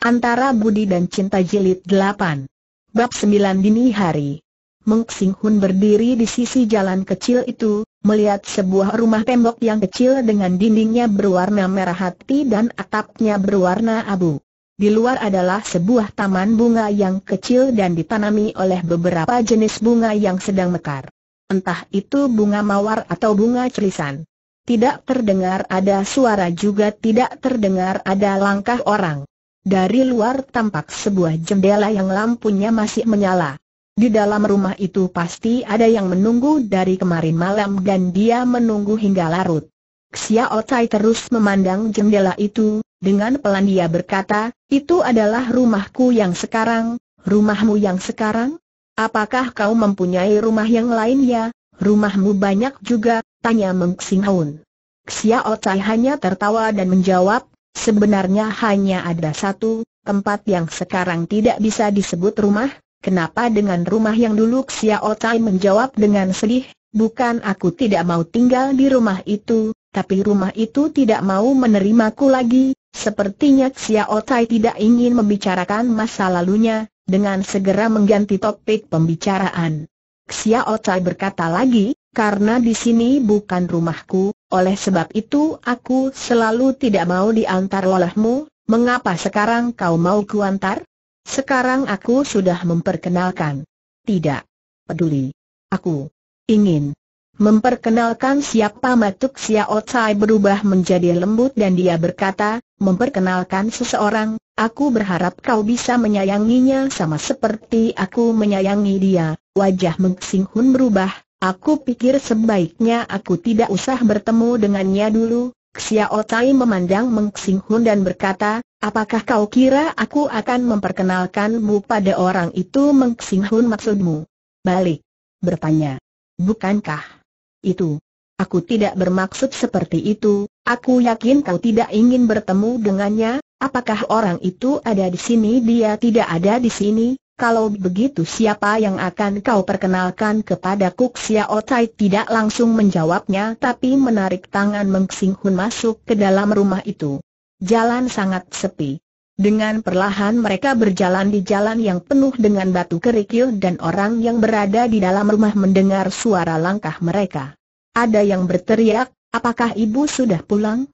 Antara Budi dan Cinta Jilid 8 Bab 9 Dini Hari Meng Hun berdiri di sisi jalan kecil itu, melihat sebuah rumah tembok yang kecil dengan dindingnya berwarna merah hati dan atapnya berwarna abu. Di luar adalah sebuah taman bunga yang kecil dan ditanami oleh beberapa jenis bunga yang sedang mekar. Entah itu bunga mawar atau bunga celisan. Tidak terdengar ada suara juga tidak terdengar ada langkah orang. Dari luar tampak sebuah jendela yang lampunya masih menyala. Di dalam rumah itu pasti ada yang menunggu dari kemarin malam dan dia menunggu hingga larut. Xiao Tai terus memandang jendela itu, dengan pelan dia berkata, itu adalah rumahku yang sekarang, rumahmu yang sekarang? Apakah kau mempunyai rumah yang lain ya? Rumahmu banyak juga, tanya Meng Xinghaun. Xiao Tai hanya tertawa dan menjawab, Sebenarnya hanya ada satu tempat yang sekarang tidak bisa disebut rumah, kenapa dengan rumah yang dulu Xiao Tai menjawab dengan sedih, bukan aku tidak mau tinggal di rumah itu, tapi rumah itu tidak mau menerimaku lagi, sepertinya Xiao Tai tidak ingin membicarakan masa lalunya, dengan segera mengganti topik pembicaraan. Xiao Tai berkata lagi, karena di sini bukan rumahku, oleh sebab itu aku selalu tidak mau diantar olehmu, mengapa sekarang kau mau kuantar? Sekarang aku sudah memperkenalkan. Tidak. Peduli. Aku ingin memperkenalkan siapa Matuk Xiao Tsai berubah menjadi lembut dan dia berkata, memperkenalkan seseorang, aku berharap kau bisa menyayanginya sama seperti aku menyayangi dia. Wajah Meng Sing Hun berubah, Aku pikir sebaiknya aku tidak usah bertemu dengannya dulu. Xiao Tai memandang Meng Xing dan berkata, apakah kau kira aku akan memperkenalkanmu pada orang itu Meng Xing maksudmu? Balik. Bertanya. Bukankah? Itu. Aku tidak bermaksud seperti itu, aku yakin kau tidak ingin bertemu dengannya, apakah orang itu ada di sini dia tidak ada di sini, kalau begitu siapa yang akan kau perkenalkan kepada Kuk Xiao Tai tidak langsung menjawabnya tapi menarik tangan Meng Sing Hun masuk ke dalam rumah itu. Jalan sangat sepi. Dengan perlahan mereka berjalan di jalan yang penuh dengan batu kerikil dan orang yang berada di dalam rumah mendengar suara langkah mereka. Ada yang berteriak, apakah ibu sudah pulang?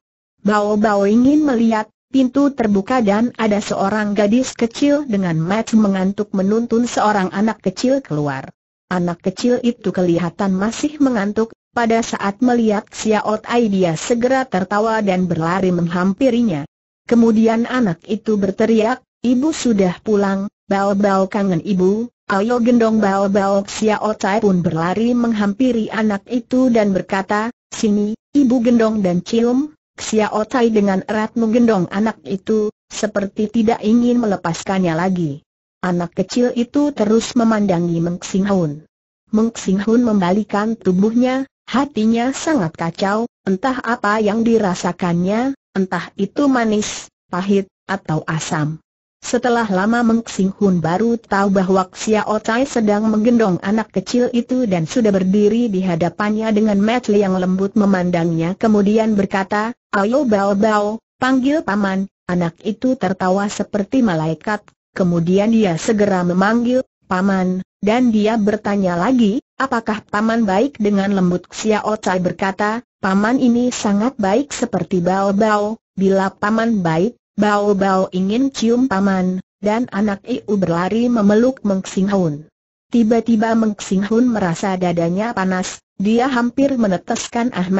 Bao-bao ingin melihat, pintu terbuka dan ada seorang gadis kecil dengan mat mengantuk menuntun seorang anak kecil keluar. Anak kecil itu kelihatan masih mengantuk, pada saat melihat Xiao Tai dia segera tertawa dan berlari menghampirinya. Kemudian anak itu berteriak, ibu sudah pulang, bau-bau kangen ibu, ayo gendong bau-bau Xiao Tai pun berlari menghampiri anak itu dan berkata, sini, ibu gendong dan cium, Xiao Tai dengan erat menggendong anak itu, seperti tidak ingin melepaskannya lagi. Anak kecil itu terus memandangi Meng Xinghun. Meng Xinghun membalikan tubuhnya, hatinya sangat kacau, entah apa yang dirasakannya, entah itu manis, pahit, atau asam. Setelah lama Meng Xinghun baru tahu bahwa Xiao Tai sedang menggendong anak kecil itu dan sudah berdiri di hadapannya dengan mata yang lembut memandangnya kemudian berkata, Ayo bau-bau panggil paman, anak itu tertawa seperti malaikat, kemudian dia segera memanggil, paman, dan dia bertanya lagi, apakah paman baik dengan lembut Xiao Cai berkata, paman ini sangat baik seperti bau-bau. bila paman baik, bau-bau ingin cium paman, dan anak itu berlari memeluk Meng Xinghun. Tiba-tiba Meng Xinghun merasa dadanya panas, dia hampir meneteskan air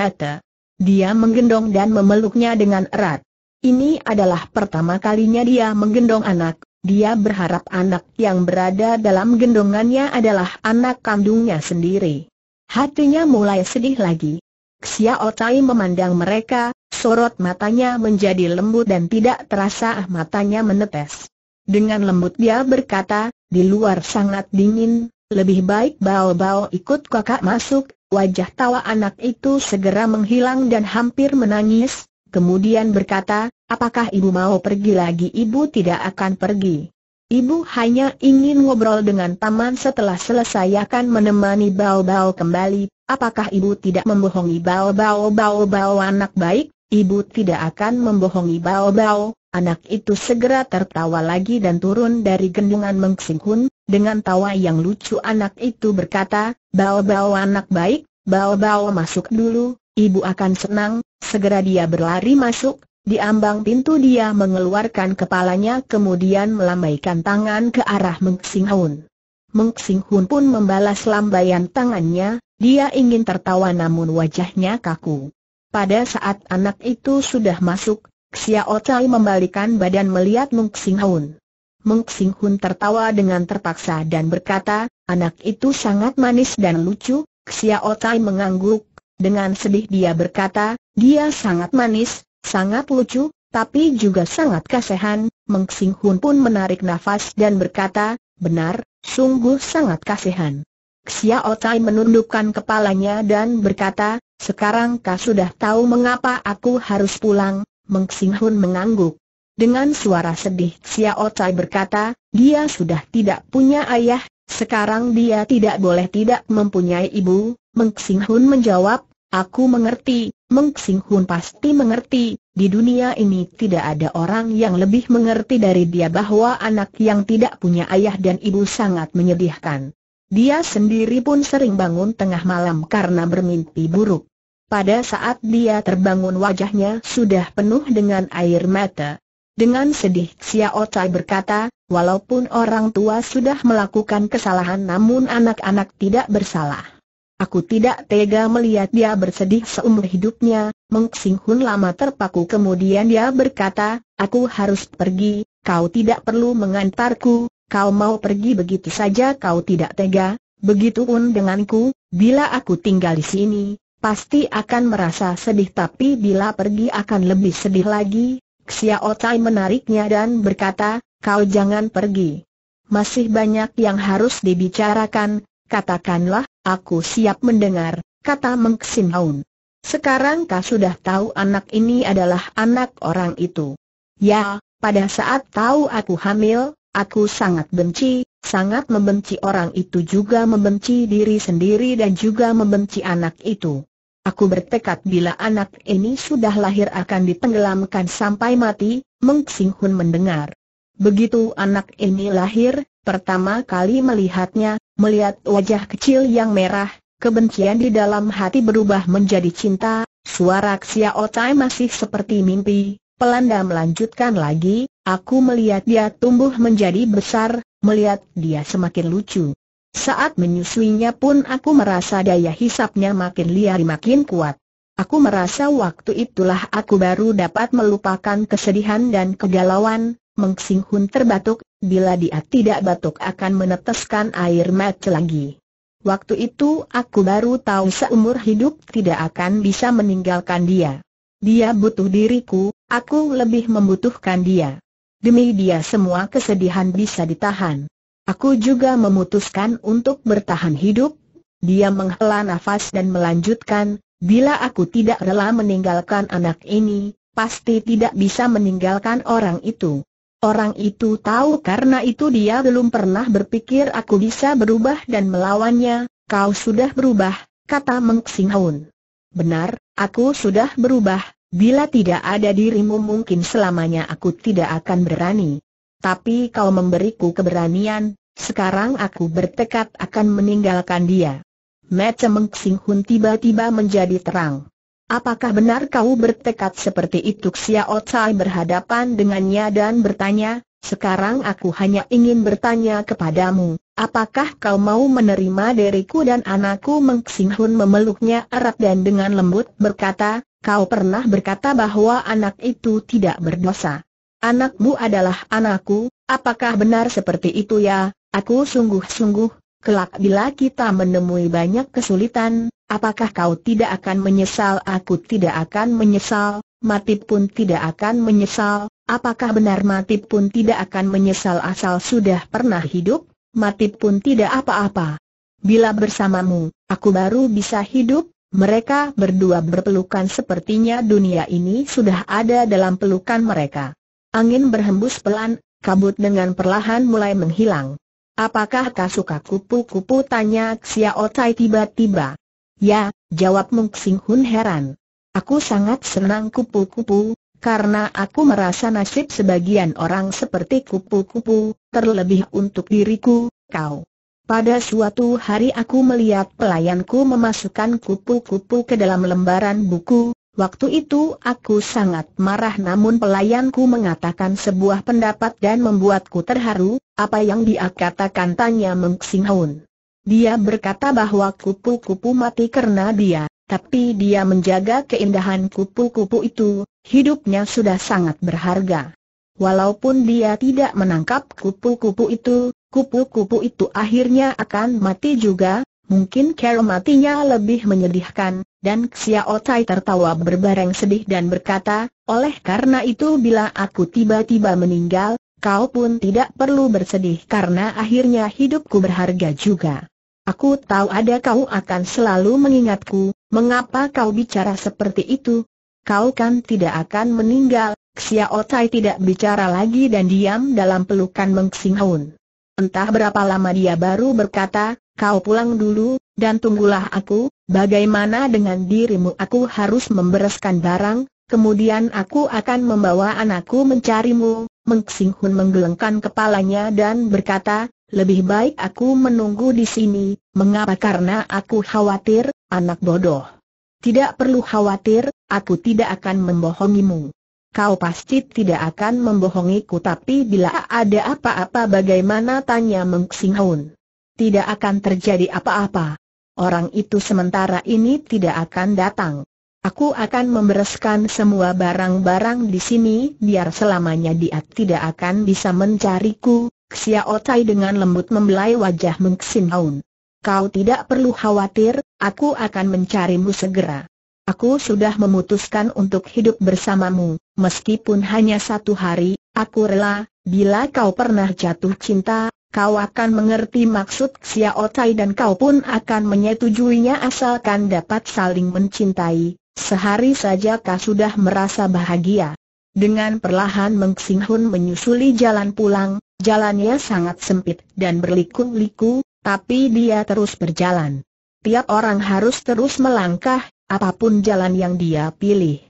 dia menggendong dan memeluknya dengan erat. Ini adalah pertama kalinya dia menggendong anak, dia berharap anak yang berada dalam gendongannya adalah anak kandungnya sendiri. Hatinya mulai sedih lagi. Xiao Tai memandang mereka, sorot matanya menjadi lembut dan tidak terasa ah, matanya menetes. Dengan lembut dia berkata, di luar sangat dingin, lebih baik bau-bau ikut kakak masuk, Wajah tawa anak itu segera menghilang dan hampir menangis, kemudian berkata, apakah ibu mau pergi lagi? Ibu tidak akan pergi. Ibu hanya ingin ngobrol dengan paman setelah selesai akan menemani bau-bau kembali. Apakah ibu tidak membohongi bau-bau bau-bau anak baik? Ibu tidak akan membohongi bau-bau. Anak itu segera tertawa lagi dan turun dari gendungan Meng Dengan tawa yang lucu anak itu berkata, Bau-bau anak baik, bau-bau masuk dulu, ibu akan senang, segera dia berlari masuk, di ambang pintu dia mengeluarkan kepalanya kemudian melambaikan tangan ke arah Meng Sing Hun. Meng Sing Hun pun membalas lambaian tangannya, dia ingin tertawa namun wajahnya kaku. Pada saat anak itu sudah masuk, Xiao Chai membalikan badan melihat Meng Sing Hun. Meng Sing Hun tertawa dengan terpaksa dan berkata, Anak itu sangat manis dan lucu, Xia Otai mengangguk, dengan sedih dia berkata, dia sangat manis, sangat lucu, tapi juga sangat kasihan, Meng Xing Hun pun menarik nafas dan berkata, benar, sungguh sangat kasihan. Xia Otai menundukkan kepalanya dan berkata, sekarang kau sudah tahu mengapa aku harus pulang, Meng Xing Hun mengangguk. Dengan suara sedih Xia Otai berkata, dia sudah tidak punya ayah, sekarang dia tidak boleh tidak mempunyai ibu, Meng Xing Hun menjawab, aku mengerti, Meng Xing Hun pasti mengerti, di dunia ini tidak ada orang yang lebih mengerti dari dia bahwa anak yang tidak punya ayah dan ibu sangat menyedihkan. Dia sendiri pun sering bangun tengah malam karena bermimpi buruk. Pada saat dia terbangun wajahnya sudah penuh dengan air mata. Dengan sedih Xiao Tai berkata, walaupun orang tua sudah melakukan kesalahan namun anak-anak tidak bersalah. Aku tidak tega melihat dia bersedih seumur hidupnya, Meng lama terpaku kemudian dia berkata, aku harus pergi, kau tidak perlu mengantarku, kau mau pergi begitu saja kau tidak tega, begitu pun denganku, bila aku tinggal di sini, pasti akan merasa sedih tapi bila pergi akan lebih sedih lagi, Xiao Tai menariknya dan berkata, kau jangan pergi. Masih banyak yang harus dibicarakan, katakanlah, aku siap mendengar, kata Meng Xinhaun. Sekarang kau sudah tahu anak ini adalah anak orang itu. Ya, pada saat tahu aku hamil, aku sangat benci, sangat membenci orang itu juga membenci diri sendiri dan juga membenci anak itu. Aku bertekad bila anak ini sudah lahir akan ditenggelamkan sampai mati, Meng Sing Hun mendengar. Begitu anak ini lahir, pertama kali melihatnya, melihat wajah kecil yang merah, kebencian di dalam hati berubah menjadi cinta, suara Xia Otai masih seperti mimpi. Pelanda melanjutkan lagi, aku melihat dia tumbuh menjadi besar, melihat dia semakin lucu. Saat menyusuinya pun aku merasa daya hisapnya makin liar makin kuat. Aku merasa waktu itulah aku baru dapat melupakan kesedihan dan kegalauan, Mengsing Hun terbatuk, bila dia tidak batuk akan meneteskan air mata lagi. Waktu itu aku baru tahu seumur hidup tidak akan bisa meninggalkan dia. Dia butuh diriku, aku lebih membutuhkan dia. Demi dia semua kesedihan bisa ditahan. Aku juga memutuskan untuk bertahan hidup. Dia menghela nafas dan melanjutkan, bila aku tidak rela meninggalkan anak ini, pasti tidak bisa meninggalkan orang itu. Orang itu tahu karena itu dia belum pernah berpikir aku bisa berubah dan melawannya, kau sudah berubah, kata Meng Xinghaun. Benar, aku sudah berubah, bila tidak ada dirimu mungkin selamanya aku tidak akan berani tapi kau memberiku keberanian, sekarang aku bertekad akan meninggalkan dia. Mata Meng Hun tiba-tiba menjadi terang. Apakah benar kau bertekad seperti itu Xiao Cai berhadapan dengannya dan bertanya, sekarang aku hanya ingin bertanya kepadamu, apakah kau mau menerima diriku dan anakku Meng Hun memeluknya erat dan dengan lembut berkata, kau pernah berkata bahwa anak itu tidak berdosa. Anakmu adalah anakku, apakah benar seperti itu ya? Aku sungguh-sungguh, kelak bila kita menemui banyak kesulitan, apakah kau tidak akan menyesal? Aku tidak akan menyesal, mati pun tidak akan menyesal, apakah benar mati pun tidak akan menyesal asal sudah pernah hidup, mati pun tidak apa-apa. Bila bersamamu, aku baru bisa hidup, mereka berdua berpelukan sepertinya dunia ini sudah ada dalam pelukan mereka. Angin berhembus pelan, kabut dengan perlahan mulai menghilang. Apakah kau suka kupu-kupu? Tanya Xiao Tai tiba-tiba. Ya, jawab Meng Xing Hun heran. Aku sangat senang kupu-kupu, karena aku merasa nasib sebagian orang seperti kupu-kupu, terlebih untuk diriku, kau. Pada suatu hari aku melihat pelayanku memasukkan kupu-kupu ke dalam lembaran buku, Waktu itu aku sangat marah namun pelayanku mengatakan sebuah pendapat dan membuatku terharu, apa yang dia katakan tanya Meng Xinghaun. Dia berkata bahwa kupu-kupu mati karena dia, tapi dia menjaga keindahan kupu-kupu itu, hidupnya sudah sangat berharga. Walaupun dia tidak menangkap kupu-kupu itu, kupu-kupu itu akhirnya akan mati juga, mungkin kera matinya lebih menyedihkan, dan Xiao Tai tertawa berbareng sedih dan berkata, oleh karena itu bila aku tiba-tiba meninggal, kau pun tidak perlu bersedih karena akhirnya hidupku berharga juga. Aku tahu ada kau akan selalu mengingatku, mengapa kau bicara seperti itu? Kau kan tidak akan meninggal, Xiao Tai tidak bicara lagi dan diam dalam pelukan Meng Xing Entah berapa lama dia baru berkata, kau pulang dulu, dan tunggulah aku, bagaimana dengan dirimu aku harus membereskan barang, kemudian aku akan membawa anakku mencarimu, Mengxing Hun menggelengkan kepalanya dan berkata, lebih baik aku menunggu di sini, mengapa karena aku khawatir, anak bodoh. Tidak perlu khawatir, aku tidak akan membohongimu. Kau pasti tidak akan membohongiku tapi bila ada apa-apa bagaimana tanya Mengxing Hun tidak akan terjadi apa-apa. Orang itu sementara ini tidak akan datang. Aku akan membereskan semua barang-barang di sini biar selamanya dia tidak akan bisa mencariku. Xiao Tai dengan lembut membelai wajah Meng Aun. Kau tidak perlu khawatir, aku akan mencarimu segera. Aku sudah memutuskan untuk hidup bersamamu, meskipun hanya satu hari, aku rela, bila kau pernah jatuh cinta, kau akan mengerti maksud Xiao Tai dan kau pun akan menyetujuinya asalkan dapat saling mencintai. Sehari saja kau sudah merasa bahagia. Dengan perlahan Meng Xing Hun menyusuli jalan pulang, jalannya sangat sempit dan berliku-liku, tapi dia terus berjalan. Tiap orang harus terus melangkah, apapun jalan yang dia pilih.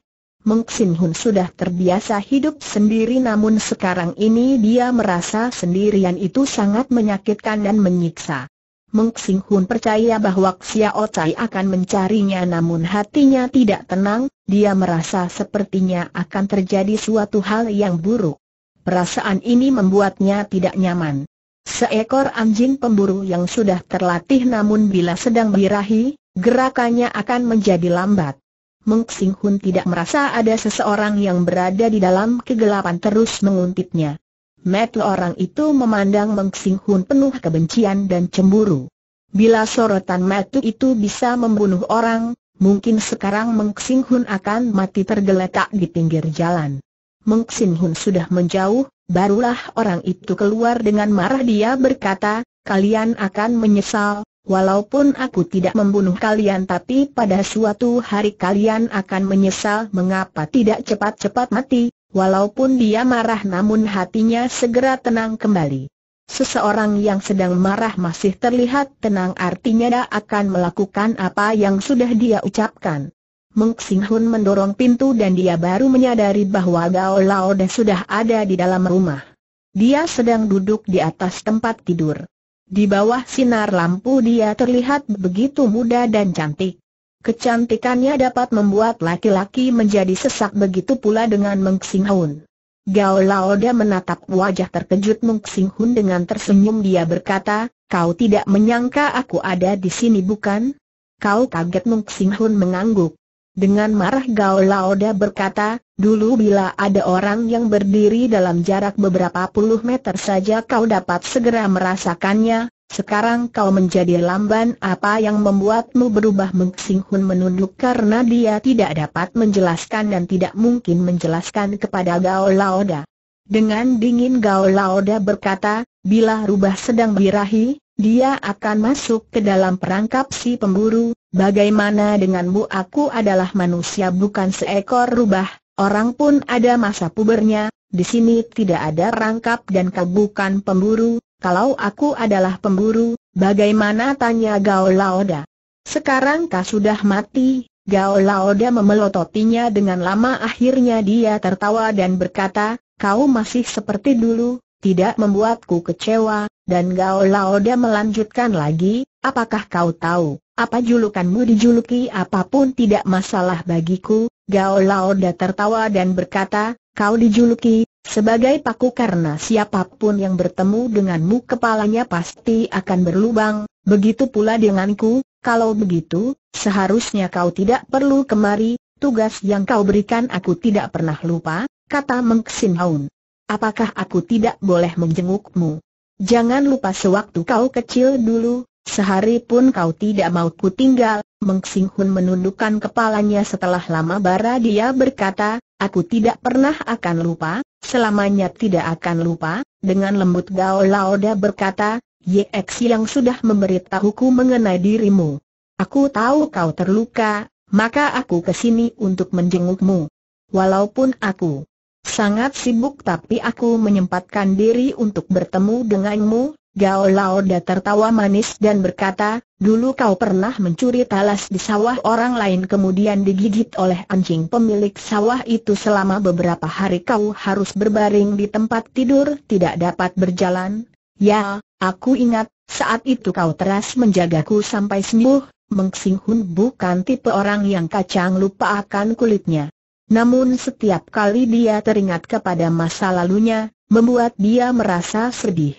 Meng Xin Hun sudah terbiasa hidup sendiri namun sekarang ini dia merasa sendirian itu sangat menyakitkan dan menyiksa. Meng Xin Hun percaya bahwa Xiao Cai akan mencarinya namun hatinya tidak tenang, dia merasa sepertinya akan terjadi suatu hal yang buruk. Perasaan ini membuatnya tidak nyaman. Seekor anjing pemburu yang sudah terlatih namun bila sedang birahi, gerakannya akan menjadi lambat. Meng Xing Hun tidak merasa ada seseorang yang berada di dalam kegelapan terus menguntitnya. Metu orang itu memandang Meng Xing Hun penuh kebencian dan cemburu. Bila sorotan metu itu bisa membunuh orang, mungkin sekarang Meng Xing Hun akan mati tergeletak di pinggir jalan. Meng Xing Hun sudah menjauh, barulah orang itu keluar dengan marah dia berkata, kalian akan menyesal, Walaupun aku tidak membunuh kalian tapi pada suatu hari kalian akan menyesal mengapa tidak cepat-cepat mati, walaupun dia marah namun hatinya segera tenang kembali. Seseorang yang sedang marah masih terlihat tenang artinya dia akan melakukan apa yang sudah dia ucapkan. Meng Hun mendorong pintu dan dia baru menyadari bahwa Gao Lao sudah ada di dalam rumah. Dia sedang duduk di atas tempat tidur. Di bawah sinar lampu dia terlihat begitu muda dan cantik. Kecantikannya dapat membuat laki-laki menjadi sesak begitu pula dengan Meng Xinghun. Gao Laoda menatap wajah terkejut Meng Xinghun dengan tersenyum dia berkata, Kau tidak menyangka aku ada di sini bukan? Kau kaget Meng Xinghun mengangguk. Dengan marah Gao Laoda berkata, dulu bila ada orang yang berdiri dalam jarak beberapa puluh meter saja kau dapat segera merasakannya, sekarang kau menjadi lamban apa yang membuatmu berubah Meng menunduk karena dia tidak dapat menjelaskan dan tidak mungkin menjelaskan kepada Gao Laoda. Dengan dingin Gao Laoda berkata, bila rubah sedang birahi, dia akan masuk ke dalam perangkap si pemburu, Bagaimana denganmu aku adalah manusia bukan seekor rubah, orang pun ada masa pubernya, di sini tidak ada rangkap dan kau bukan pemburu, kalau aku adalah pemburu, bagaimana tanya Gao Laoda? Sekarang kau sudah mati, Gao Laoda memelototinya dengan lama akhirnya dia tertawa dan berkata, kau masih seperti dulu, tidak membuatku kecewa, dan Gao Laoda melanjutkan lagi, apakah kau tahu? Apa julukanmu dijuluki apapun tidak masalah bagiku, Gao Laoda tertawa dan berkata, kau dijuluki, sebagai paku karena siapapun yang bertemu denganmu kepalanya pasti akan berlubang, begitu pula denganku, kalau begitu, seharusnya kau tidak perlu kemari, tugas yang kau berikan aku tidak pernah lupa, kata Meng Xin Haun. Apakah aku tidak boleh menjengukmu? Jangan lupa sewaktu kau kecil dulu, Sehari pun kau tidak mau ku tinggal, Meng Sing Hun menundukkan kepalanya setelah lama bara dia berkata, aku tidak pernah akan lupa, selamanya tidak akan lupa, dengan lembut Gao Laoda berkata, Yeksi yang sudah memberitahuku mengenai dirimu. Aku tahu kau terluka, maka aku kesini untuk menjengukmu. Walaupun aku sangat sibuk tapi aku menyempatkan diri untuk bertemu denganmu, Gao da tertawa manis dan berkata, dulu kau pernah mencuri talas di sawah orang lain kemudian digigit oleh anjing pemilik sawah itu selama beberapa hari kau harus berbaring di tempat tidur tidak dapat berjalan. Ya, aku ingat, saat itu kau teras menjagaku sampai sembuh, Meng Hun bukan tipe orang yang kacang lupa akan kulitnya. Namun setiap kali dia teringat kepada masa lalunya, membuat dia merasa sedih.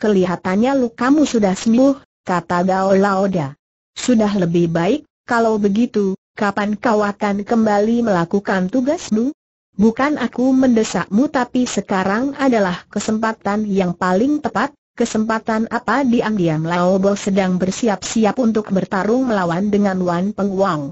Kelihatannya kamu sudah sembuh, kata Gao Laoda. Sudah lebih baik, kalau begitu, kapan kau akan kembali melakukan tugasmu? Bukan aku mendesakmu tapi sekarang adalah kesempatan yang paling tepat, kesempatan apa diam-diam Lao sedang bersiap-siap untuk bertarung melawan dengan Wan Peng Wang.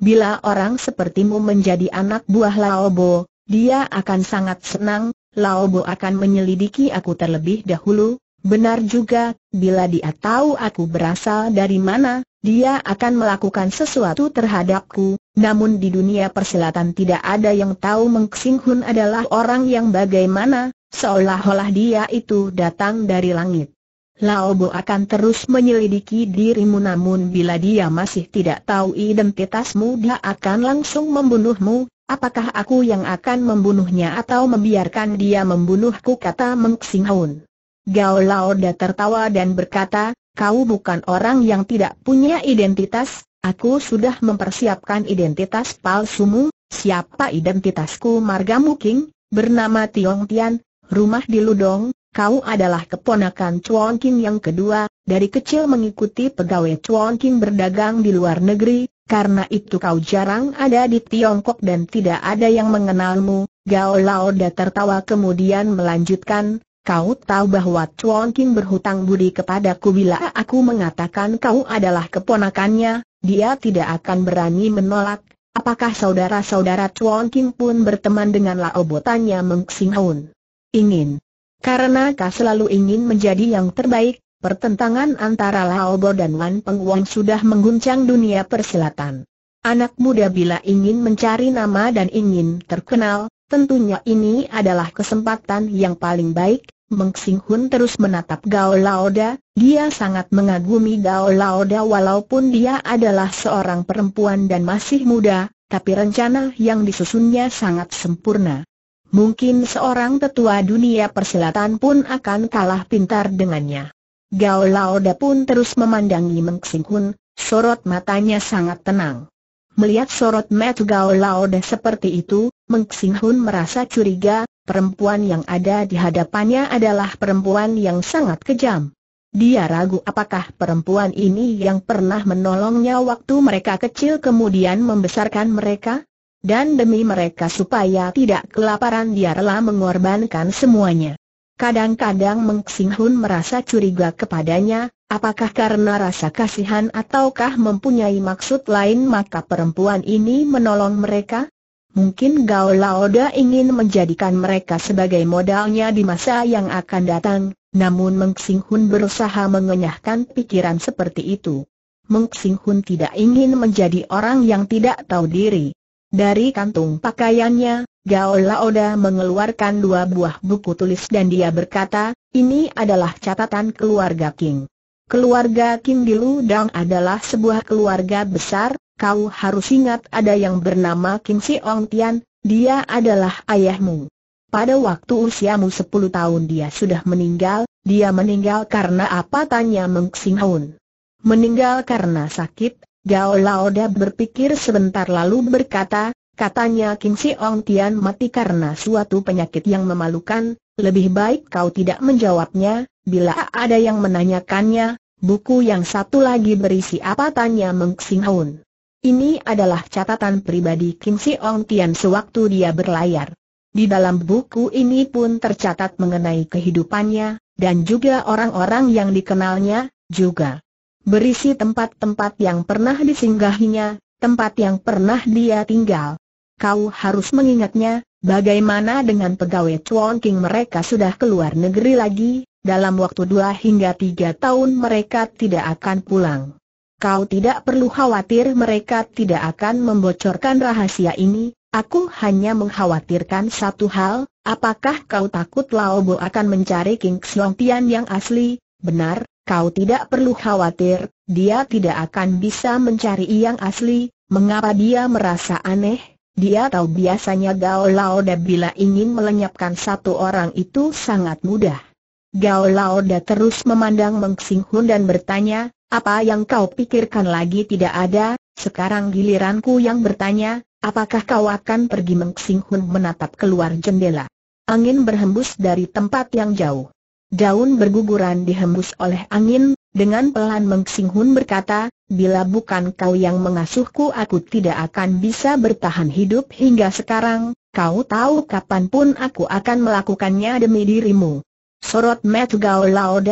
Bila orang sepertimu menjadi anak buah Laobo, dia akan sangat senang, Laobo akan menyelidiki aku terlebih dahulu, Benar juga, bila dia tahu aku berasal dari mana, dia akan melakukan sesuatu terhadapku, namun di dunia persilatan tidak ada yang tahu Meng adalah orang yang bagaimana, seolah-olah dia itu datang dari langit. Lao Bo akan terus menyelidiki dirimu namun bila dia masih tidak tahu identitasmu dia akan langsung membunuhmu, apakah aku yang akan membunuhnya atau membiarkan dia membunuhku kata Meng Gao Laoda tertawa dan berkata, kau bukan orang yang tidak punya identitas, aku sudah mempersiapkan identitas palsumu, siapa identitasku Marga Muking, bernama Tiong Tian, rumah di Ludong, kau adalah keponakan Chuan King yang kedua, dari kecil mengikuti pegawai Chuan King berdagang di luar negeri, karena itu kau jarang ada di Tiongkok dan tidak ada yang mengenalmu. Gao Lao Da tertawa kemudian melanjutkan, Kau tahu bahwa Chuan King berhutang budi kepadaku bila aku mengatakan kau adalah keponakannya, dia tidak akan berani menolak. Apakah saudara-saudara Chuan King pun berteman dengan laobotannya Meng Hun? Ingin. Karena kau selalu ingin menjadi yang terbaik, pertentangan antara Lao Laobo dan Wan Peng Wong sudah mengguncang dunia persilatan. Anak muda bila ingin mencari nama dan ingin terkenal, Tentunya ini adalah kesempatan yang paling baik, Meng Sing Hun terus menatap Gao Laoda, dia sangat mengagumi Gao Laoda walaupun dia adalah seorang perempuan dan masih muda, tapi rencana yang disusunnya sangat sempurna. Mungkin seorang tetua dunia persilatan pun akan kalah pintar dengannya. Gao Laoda pun terus memandangi Meng Sing Hun, sorot matanya sangat tenang. Melihat sorot mata Gao Laoda seperti itu, Meng Sing Hun merasa curiga, perempuan yang ada di hadapannya adalah perempuan yang sangat kejam. Dia ragu apakah perempuan ini yang pernah menolongnya waktu mereka kecil kemudian membesarkan mereka? Dan demi mereka supaya tidak kelaparan dia rela mengorbankan semuanya. Kadang-kadang Meng Xing Hun merasa curiga kepadanya, apakah karena rasa kasihan ataukah mempunyai maksud lain maka perempuan ini menolong mereka? Mungkin Gao Laoda ingin menjadikan mereka sebagai modalnya di masa yang akan datang, namun Meng Xing Hun berusaha mengenyahkan pikiran seperti itu. Meng Xing Hun tidak ingin menjadi orang yang tidak tahu diri. Dari kantung pakaiannya, Gao Laoda mengeluarkan dua buah buku tulis dan dia berkata, ini adalah catatan keluarga King. Keluarga Kim Gilu Dang adalah sebuah keluarga besar, kau harus ingat ada yang bernama Kim Ong Tian, dia adalah ayahmu. Pada waktu usiamu sepuluh tahun dia sudah meninggal, dia meninggal karena apa tanya Meng Sing Hoon. Meninggal karena sakit, Gao Laoda berpikir sebentar lalu berkata, katanya Kim Ong Tian mati karena suatu penyakit yang memalukan, lebih baik kau tidak menjawabnya, Bila ada yang menanyakannya, buku yang satu lagi berisi apa tanya Meng Xinghaun. Ini adalah catatan pribadi Kim Ong Tian sewaktu dia berlayar. Di dalam buku ini pun tercatat mengenai kehidupannya, dan juga orang-orang yang dikenalnya, juga berisi tempat-tempat yang pernah disinggahinya, tempat yang pernah dia tinggal. Kau harus mengingatnya, bagaimana dengan pegawai Chuan King mereka sudah keluar negeri lagi, dalam waktu dua hingga tiga tahun mereka tidak akan pulang. Kau tidak perlu khawatir mereka tidak akan membocorkan rahasia ini, aku hanya mengkhawatirkan satu hal, apakah kau takut Laobo akan mencari King Xiong Tian yang asli? Benar, kau tidak perlu khawatir, dia tidak akan bisa mencari yang asli, mengapa dia merasa aneh? Dia tahu biasanya Gao Lao bila ingin melenyapkan satu orang itu sangat mudah. Gao Lauda terus memandang Meng Sing Hun dan bertanya, apa yang kau pikirkan lagi tidak ada, sekarang giliranku yang bertanya, apakah kau akan pergi Meng Sing Hun menatap keluar jendela. Angin berhembus dari tempat yang jauh. Daun berguguran dihembus oleh angin, dengan pelan Meng Sing Hun berkata, bila bukan kau yang mengasuhku aku tidak akan bisa bertahan hidup hingga sekarang, kau tahu kapanpun aku akan melakukannya demi dirimu. Sorot Matt Gao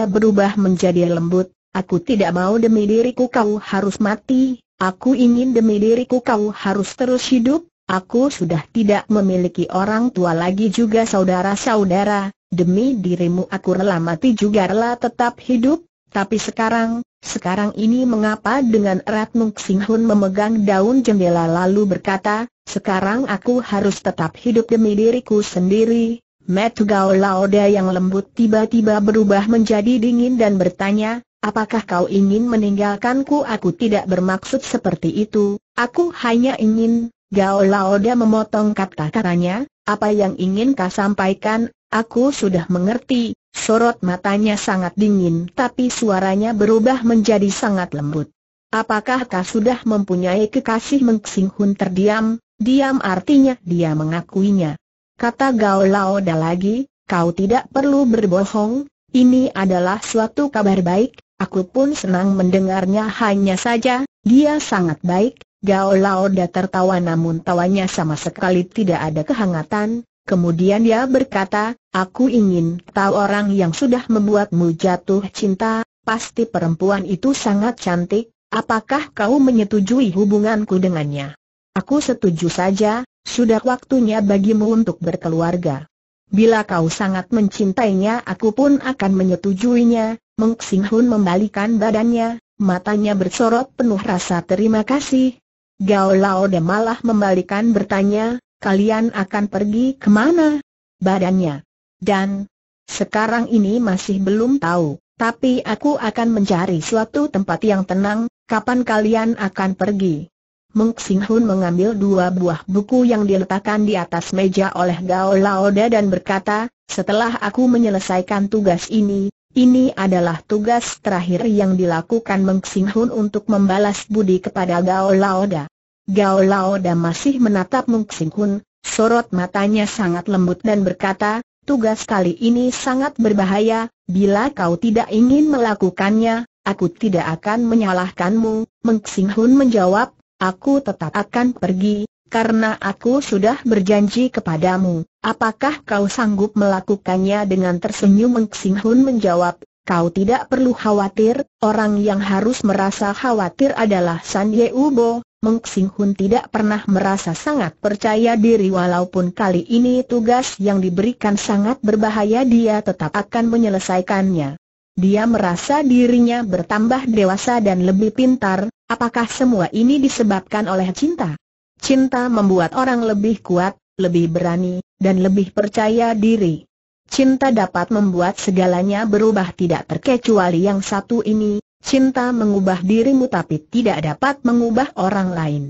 berubah menjadi lembut, aku tidak mau demi diriku kau harus mati, aku ingin demi diriku kau harus terus hidup, aku sudah tidak memiliki orang tua lagi juga saudara-saudara, demi dirimu aku rela mati juga rela tetap hidup, tapi sekarang, sekarang ini mengapa dengan erat Nuk Singhun memegang daun jendela lalu berkata, sekarang aku harus tetap hidup demi diriku sendiri, Metugao Laoda yang lembut tiba-tiba berubah menjadi dingin dan bertanya, apakah kau ingin meninggalkanku? Aku tidak bermaksud seperti itu, aku hanya ingin, Gao Laoda memotong kata-katanya, apa yang ingin kau sampaikan, aku sudah mengerti, sorot matanya sangat dingin tapi suaranya berubah menjadi sangat lembut. Apakah kau sudah mempunyai kekasih Meng Hun terdiam, diam artinya dia mengakuinya kata Gao Lao lagi, kau tidak perlu berbohong, ini adalah suatu kabar baik, aku pun senang mendengarnya hanya saja, dia sangat baik, Gao Lao tertawa namun tawanya sama sekali tidak ada kehangatan, kemudian dia berkata, aku ingin tahu orang yang sudah membuatmu jatuh cinta, pasti perempuan itu sangat cantik, apakah kau menyetujui hubunganku dengannya? Aku setuju saja, sudah waktunya bagimu untuk berkeluarga. Bila kau sangat mencintainya aku pun akan menyetujuinya, Meng Sing Hun membalikan badannya, matanya bersorot penuh rasa terima kasih. Gao Lao De malah membalikan bertanya, kalian akan pergi kemana? Badannya. Dan, sekarang ini masih belum tahu, tapi aku akan mencari suatu tempat yang tenang, kapan kalian akan pergi? Meng Xing Hun mengambil dua buah buku yang diletakkan di atas meja oleh Gao Laoda dan berkata, setelah aku menyelesaikan tugas ini, ini adalah tugas terakhir yang dilakukan Meng Xing Hun untuk membalas budi kepada Gao Laoda. Gao Laoda masih menatap Meng Xing Hun, sorot matanya sangat lembut dan berkata, tugas kali ini sangat berbahaya, bila kau tidak ingin melakukannya, aku tidak akan menyalahkanmu. Meng Xing Hun menjawab, aku tetap akan pergi, karena aku sudah berjanji kepadamu. Apakah kau sanggup melakukannya dengan tersenyum Meng Hun menjawab, kau tidak perlu khawatir, orang yang harus merasa khawatir adalah San Ye Ubo. Meng Sing Hun tidak pernah merasa sangat percaya diri walaupun kali ini tugas yang diberikan sangat berbahaya dia tetap akan menyelesaikannya. Dia merasa dirinya bertambah dewasa dan lebih pintar, Apakah semua ini disebabkan oleh cinta? Cinta membuat orang lebih kuat, lebih berani, dan lebih percaya diri. Cinta dapat membuat segalanya berubah tidak terkecuali yang satu ini, cinta mengubah dirimu tapi tidak dapat mengubah orang lain.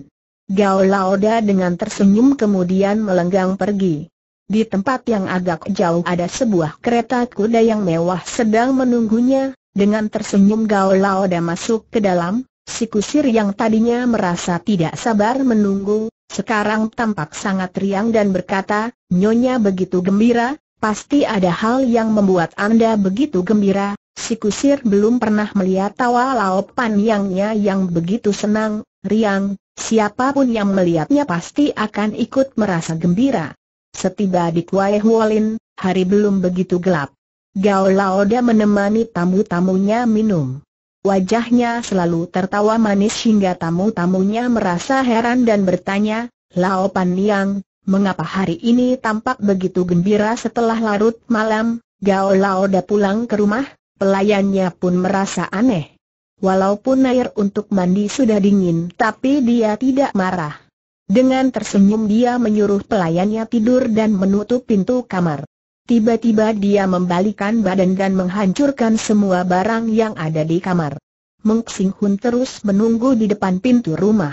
Gao Laoda dengan tersenyum kemudian melenggang pergi. Di tempat yang agak jauh ada sebuah kereta kuda yang mewah sedang menunggunya, dengan tersenyum Gao Laoda masuk ke dalam, Si kusir yang tadinya merasa tidak sabar menunggu, sekarang tampak sangat riang dan berkata, Nyonya begitu gembira, pasti ada hal yang membuat Anda begitu gembira. Si kusir belum pernah melihat tawa laopan yangnya yang begitu senang, riang, siapapun yang melihatnya pasti akan ikut merasa gembira. Setiba di Kuai Huolin, hari belum begitu gelap. Gao Laoda menemani tamu-tamunya minum. Wajahnya selalu tertawa manis hingga tamu-tamunya merasa heran dan bertanya, Lao Pan Liang, mengapa hari ini tampak begitu gembira setelah larut malam, Gao Lao Da pulang ke rumah? Pelayannya pun merasa aneh. Walaupun air untuk mandi sudah dingin tapi dia tidak marah. Dengan tersenyum dia menyuruh pelayannya tidur dan menutup pintu kamar. Tiba-tiba dia membalikan badan dan menghancurkan semua barang yang ada di kamar. Meng Xing Hun terus menunggu di depan pintu rumah.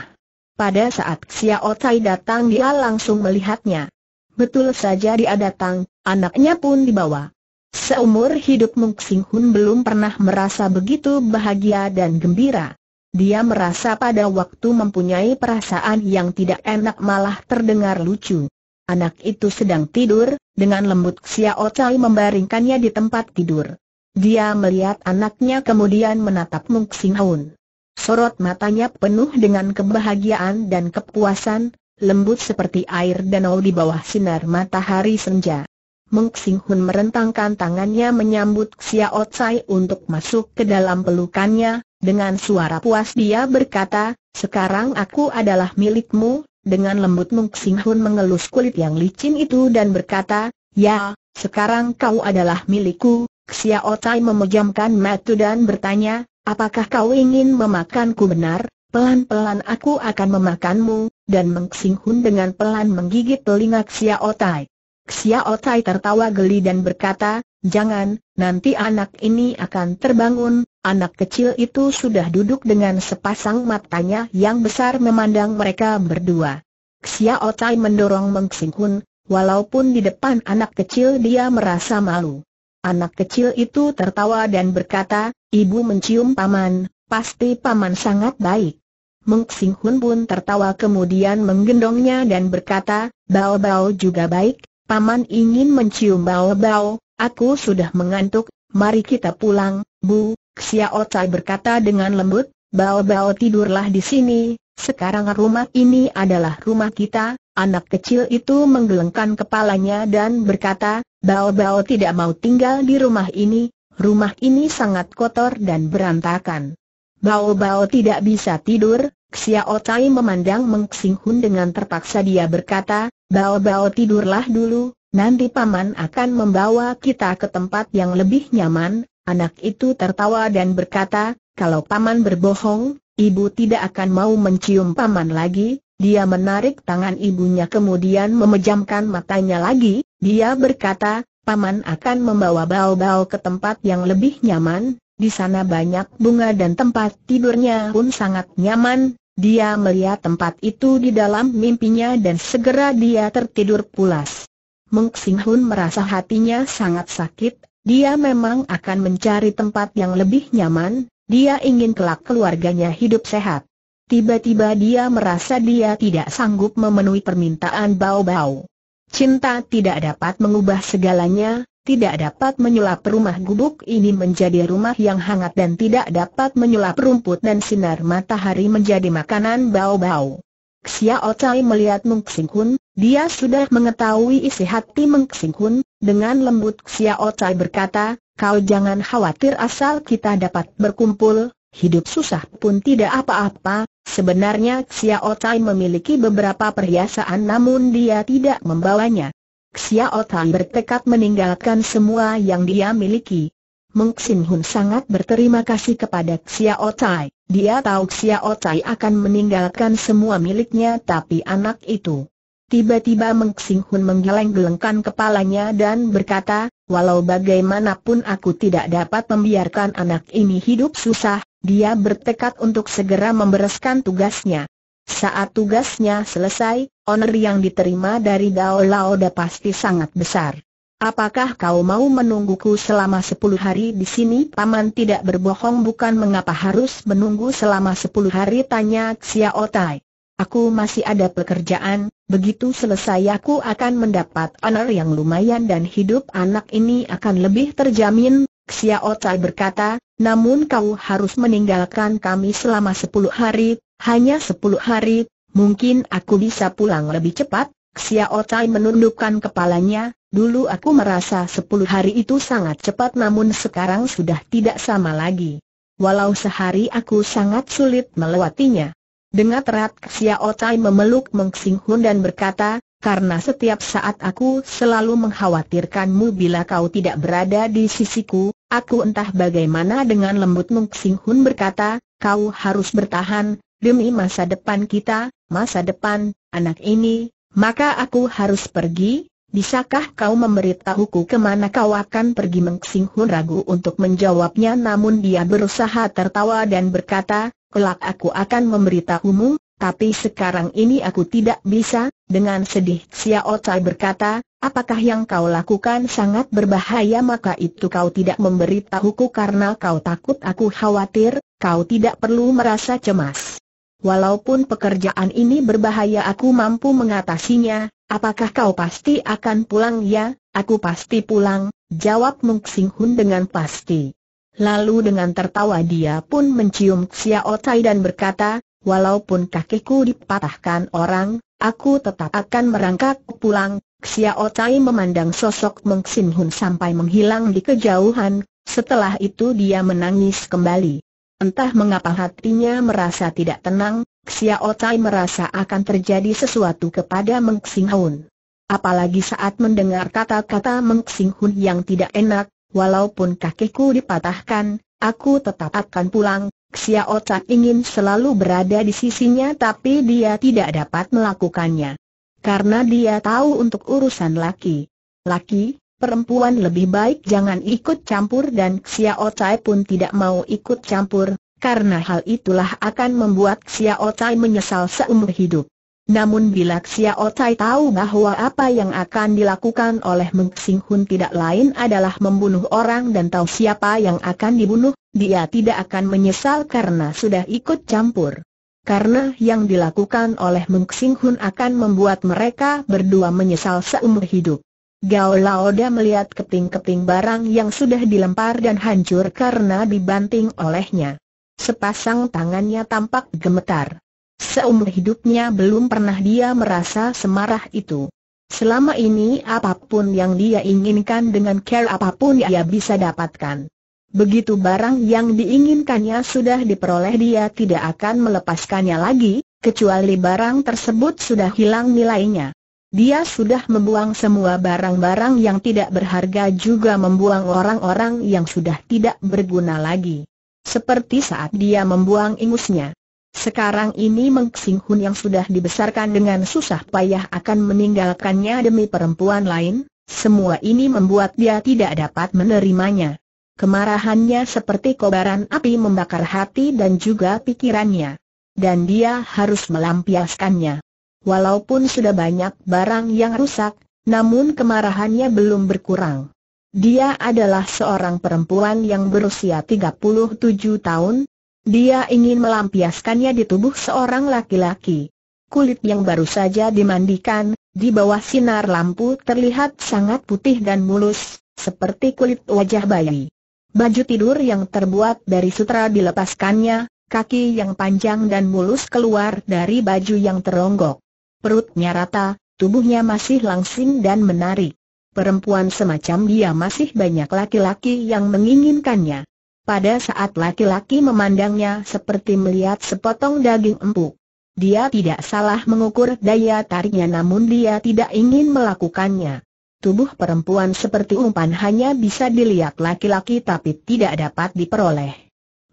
Pada saat Xiao Tai datang dia langsung melihatnya. Betul saja dia datang, anaknya pun dibawa. Seumur hidup Meng Xing Hun belum pernah merasa begitu bahagia dan gembira. Dia merasa pada waktu mempunyai perasaan yang tidak enak malah terdengar lucu. Anak itu sedang tidur, dengan lembut Xiao Chai membaringkannya di tempat tidur. Dia melihat anaknya kemudian menatap Mung Sing Haun. Sorot matanya penuh dengan kebahagiaan dan kepuasan, lembut seperti air danau di bawah sinar matahari senja. Mung Sing Haun merentangkan tangannya menyambut Xiao Chai untuk masuk ke dalam pelukannya, dengan suara puas dia berkata, sekarang aku adalah milikmu, dengan lembut Mung Sing Hun mengelus kulit yang licin itu dan berkata, Ya, sekarang kau adalah milikku. Xia Otai memejamkan mata dan bertanya, apakah kau ingin memakanku benar? Pelan-pelan aku akan memakanmu, dan Meng Sing Hun dengan pelan menggigit telinga Xia Otai. Xia Otai tertawa geli dan berkata, Jangan, nanti anak ini akan terbangun, anak kecil itu sudah duduk dengan sepasang matanya yang besar memandang mereka berdua. Xiao Tai mendorong Meng Xinghun, walaupun di depan anak kecil dia merasa malu. Anak kecil itu tertawa dan berkata, ibu mencium paman, pasti paman sangat baik. Meng Xinghun pun tertawa kemudian menggendongnya dan berkata, Bao Bao juga baik, paman ingin mencium Bao Bao, Aku sudah mengantuk, mari kita pulang, Bu, Xiao Tai berkata dengan lembut, Bao-bao tidurlah di sini, sekarang rumah ini adalah rumah kita, anak kecil itu menggelengkan kepalanya dan berkata, Bao-bao tidak mau tinggal di rumah ini, rumah ini sangat kotor dan berantakan. Bao-bao tidak bisa tidur, Xiao Tai memandang Meng Xing Hun dengan terpaksa dia berkata, Bao-bao tidurlah dulu, Nanti paman akan membawa kita ke tempat yang lebih nyaman, anak itu tertawa dan berkata, kalau paman berbohong, ibu tidak akan mau mencium paman lagi, dia menarik tangan ibunya kemudian memejamkan matanya lagi, dia berkata, paman akan membawa bau-bau ke tempat yang lebih nyaman, di sana banyak bunga dan tempat tidurnya pun sangat nyaman, dia melihat tempat itu di dalam mimpinya dan segera dia tertidur pulas. Meng Xinghun merasa hatinya sangat sakit, dia memang akan mencari tempat yang lebih nyaman, dia ingin kelak keluarganya hidup sehat. Tiba-tiba dia merasa dia tidak sanggup memenuhi permintaan bau-bau. Cinta tidak dapat mengubah segalanya, tidak dapat menyulap rumah gubuk ini menjadi rumah yang hangat dan tidak dapat menyulap rumput dan sinar matahari menjadi makanan bau-bau. Xiao Chai melihat Meng Xing dia sudah mengetahui isi hati Meng Xing dengan lembut Xiao Chai berkata, kau jangan khawatir asal kita dapat berkumpul, hidup susah pun tidak apa-apa, sebenarnya Xiao Chai memiliki beberapa perhiasan namun dia tidak membawanya. Xiao Chai bertekad meninggalkan semua yang dia miliki. Meng Xin Hun sangat berterima kasih kepada Xiao Tai. Dia tahu Xiao Tai akan meninggalkan semua miliknya tapi anak itu. Tiba-tiba Meng Xin Hun menggeleng-gelengkan kepalanya dan berkata, Walau bagaimanapun aku tidak dapat membiarkan anak ini hidup susah, dia bertekad untuk segera membereskan tugasnya. Saat tugasnya selesai, honor yang diterima dari Gao Lao Da pasti sangat besar. Apakah kau mau menungguku selama sepuluh hari di sini? Paman tidak berbohong bukan mengapa harus menunggu selama sepuluh hari tanya Xiao Tai. Aku masih ada pekerjaan, begitu selesai aku akan mendapat honor yang lumayan dan hidup anak ini akan lebih terjamin, Xiao Tai berkata, namun kau harus meninggalkan kami selama sepuluh hari, hanya sepuluh hari, mungkin aku bisa pulang lebih cepat, Xiao Tai menundukkan kepalanya, Dulu aku merasa sepuluh hari itu sangat cepat namun sekarang sudah tidak sama lagi. Walau sehari aku sangat sulit melewatinya. Dengan erat Xiao Otai memeluk Meng Sing Hun dan berkata, karena setiap saat aku selalu mengkhawatirkanmu bila kau tidak berada di sisiku, aku entah bagaimana dengan lembut Meng Sing Hun berkata, kau harus bertahan, demi masa depan kita, masa depan, anak ini, maka aku harus pergi, Bisakah kau memberitahuku kemana kau akan pergi Mengsing Hun ragu untuk menjawabnya namun dia berusaha tertawa dan berkata, kelak aku akan memberitahumu, tapi sekarang ini aku tidak bisa, dengan sedih Xiao Cai berkata, apakah yang kau lakukan sangat berbahaya maka itu kau tidak memberitahuku karena kau takut aku khawatir, kau tidak perlu merasa cemas. Walaupun pekerjaan ini berbahaya aku mampu mengatasinya, Apakah kau pasti akan pulang ya? Aku pasti pulang, jawab Mung Sing Hun dengan pasti. Lalu dengan tertawa dia pun mencium Xiao Tai dan berkata, walaupun kakiku dipatahkan orang, aku tetap akan merangkak pulang. Xiao Tai memandang sosok Mung Sing Hun sampai menghilang di kejauhan, setelah itu dia menangis kembali. Entah mengapa hatinya merasa tidak tenang, Xiao Tai merasa akan terjadi sesuatu kepada Meng Xing Hun. Apalagi saat mendengar kata-kata Meng Xing Hun yang tidak enak, walaupun kakiku dipatahkan, aku tetap akan pulang, Xiao Tai ingin selalu berada di sisinya tapi dia tidak dapat melakukannya. Karena dia tahu untuk urusan laki. Laki, perempuan lebih baik jangan ikut campur dan Xiao Cai pun tidak mau ikut campur, karena hal itulah akan membuat Xiao Cai menyesal seumur hidup. Namun bila Xiao Cai tahu bahwa apa yang akan dilakukan oleh Meng Xing Hun tidak lain adalah membunuh orang dan tahu siapa yang akan dibunuh, dia tidak akan menyesal karena sudah ikut campur. Karena yang dilakukan oleh Meng Xing Hun akan membuat mereka berdua menyesal seumur hidup. Gao Laoda melihat keping-keping barang yang sudah dilempar dan hancur karena dibanting olehnya. Sepasang tangannya tampak gemetar. Seumur hidupnya belum pernah dia merasa semarah itu. Selama ini apapun yang dia inginkan dengan care apapun ia bisa dapatkan. Begitu barang yang diinginkannya sudah diperoleh dia tidak akan melepaskannya lagi, kecuali barang tersebut sudah hilang nilainya. Dia sudah membuang semua barang-barang yang tidak berharga juga membuang orang-orang yang sudah tidak berguna lagi. Seperti saat dia membuang ingusnya. Sekarang ini Meng Hun yang sudah dibesarkan dengan susah payah akan meninggalkannya demi perempuan lain, semua ini membuat dia tidak dapat menerimanya. Kemarahannya seperti kobaran api membakar hati dan juga pikirannya. Dan dia harus melampiaskannya. Walaupun sudah banyak barang yang rusak, namun kemarahannya belum berkurang. Dia adalah seorang perempuan yang berusia 37 tahun. Dia ingin melampiaskannya di tubuh seorang laki-laki. Kulit yang baru saja dimandikan, di bawah sinar lampu terlihat sangat putih dan mulus, seperti kulit wajah bayi. Baju tidur yang terbuat dari sutra dilepaskannya, kaki yang panjang dan mulus keluar dari baju yang teronggok. Perutnya rata, tubuhnya masih langsing dan menarik. Perempuan semacam dia masih banyak laki-laki yang menginginkannya. Pada saat laki-laki memandangnya seperti melihat sepotong daging empuk. Dia tidak salah mengukur daya tariknya namun dia tidak ingin melakukannya. Tubuh perempuan seperti umpan hanya bisa dilihat laki-laki tapi tidak dapat diperoleh.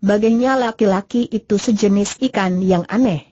Baginya laki-laki itu sejenis ikan yang aneh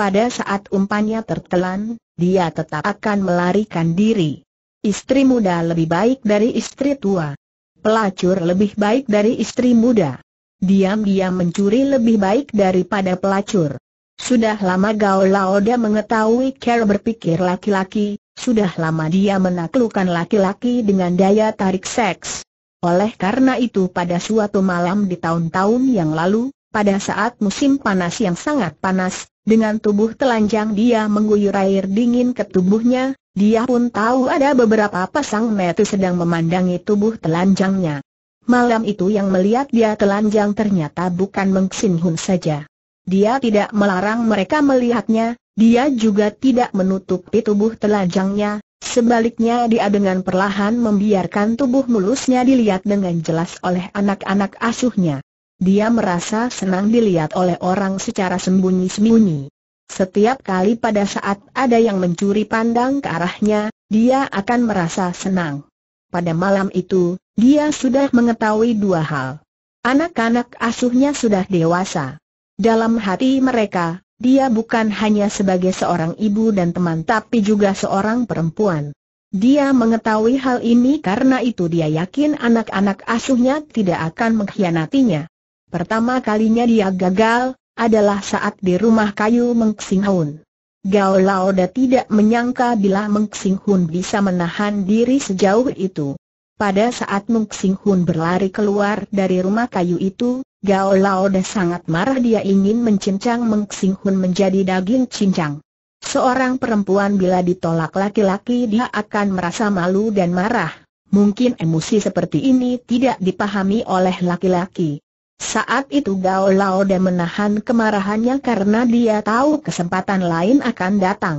pada saat umpannya tertelan, dia tetap akan melarikan diri. Istri muda lebih baik dari istri tua. Pelacur lebih baik dari istri muda. Diam-diam mencuri lebih baik daripada pelacur. Sudah lama Gao Laoda mengetahui cara berpikir laki-laki, sudah lama dia menaklukkan laki-laki dengan daya tarik seks. Oleh karena itu pada suatu malam di tahun-tahun yang lalu, pada saat musim panas yang sangat panas, dengan tubuh telanjang dia mengguyur air dingin ke tubuhnya, dia pun tahu ada beberapa pasang mata sedang memandangi tubuh telanjangnya. Malam itu yang melihat dia telanjang ternyata bukan Meng Hun saja. Dia tidak melarang mereka melihatnya, dia juga tidak menutupi tubuh telanjangnya, sebaliknya dia dengan perlahan membiarkan tubuh mulusnya dilihat dengan jelas oleh anak-anak asuhnya. Dia merasa senang dilihat oleh orang secara sembunyi-sembunyi. Setiap kali pada saat ada yang mencuri pandang ke arahnya, dia akan merasa senang. Pada malam itu, dia sudah mengetahui dua hal. Anak-anak asuhnya sudah dewasa. Dalam hati mereka, dia bukan hanya sebagai seorang ibu dan teman tapi juga seorang perempuan. Dia mengetahui hal ini karena itu dia yakin anak-anak asuhnya tidak akan mengkhianatinya. Pertama kalinya dia gagal, adalah saat di rumah kayu mengksing Hun. Gao Laoda tidak menyangka bila mengksing Hun bisa menahan diri sejauh itu. Pada saat mengksing Hun berlari keluar dari rumah kayu itu, Gao Laoda sangat marah dia ingin mencincang mengksing Hun menjadi daging cincang. Seorang perempuan bila ditolak laki-laki dia akan merasa malu dan marah. Mungkin emosi seperti ini tidak dipahami oleh laki-laki. Saat itu Gao Lao de menahan kemarahannya karena dia tahu kesempatan lain akan datang.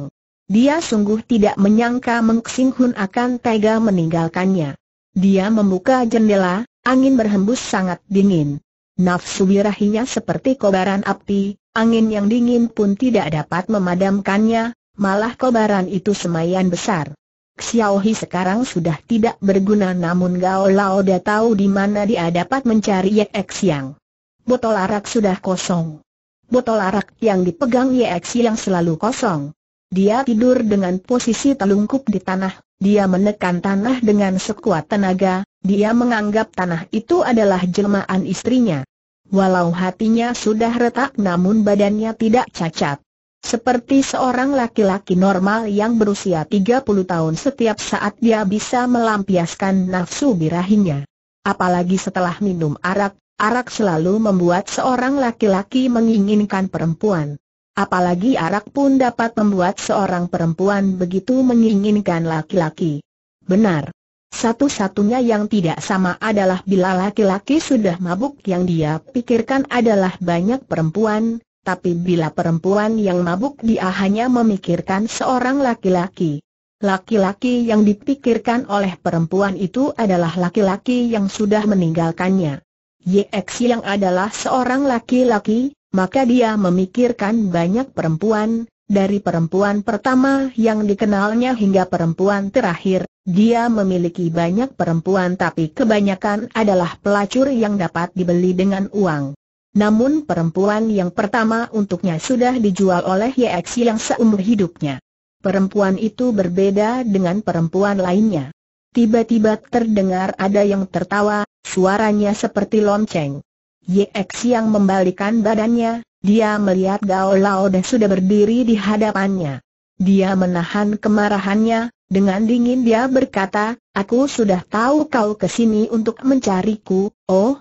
Dia sungguh tidak menyangka Meng Xing Hun akan tega meninggalkannya. Dia membuka jendela, angin berhembus sangat dingin. Nafsu birahinya seperti kobaran api, angin yang dingin pun tidak dapat memadamkannya, malah kobaran itu semayan besar. Xiaohi sekarang sudah tidak berguna namun Gao Lao dah tahu di mana dia dapat mencari Ye Xiang. Botol arak sudah kosong. Botol arak yang dipegang Ye Xiang selalu kosong. Dia tidur dengan posisi telungkup di tanah, dia menekan tanah dengan sekuat tenaga, dia menganggap tanah itu adalah jelmaan istrinya. Walau hatinya sudah retak namun badannya tidak cacat. Seperti seorang laki-laki normal yang berusia 30 tahun setiap saat dia bisa melampiaskan nafsu birahinya. Apalagi setelah minum arak, arak selalu membuat seorang laki-laki menginginkan perempuan. Apalagi arak pun dapat membuat seorang perempuan begitu menginginkan laki-laki. Benar. Satu-satunya yang tidak sama adalah bila laki-laki sudah mabuk yang dia pikirkan adalah banyak perempuan, tapi bila perempuan yang mabuk dia hanya memikirkan seorang laki-laki. Laki-laki yang dipikirkan oleh perempuan itu adalah laki-laki yang sudah meninggalkannya. YX yang adalah seorang laki-laki, maka dia memikirkan banyak perempuan, dari perempuan pertama yang dikenalnya hingga perempuan terakhir, dia memiliki banyak perempuan tapi kebanyakan adalah pelacur yang dapat dibeli dengan uang. Namun perempuan yang pertama untuknya sudah dijual oleh YX yang seumur hidupnya. Perempuan itu berbeda dengan perempuan lainnya. Tiba-tiba terdengar ada yang tertawa, suaranya seperti lonceng. YX yang membalikan badannya, dia melihat Gao Lao dan sudah berdiri di hadapannya. Dia menahan kemarahannya, dengan dingin dia berkata, Aku sudah tahu kau kesini untuk mencariku, oh,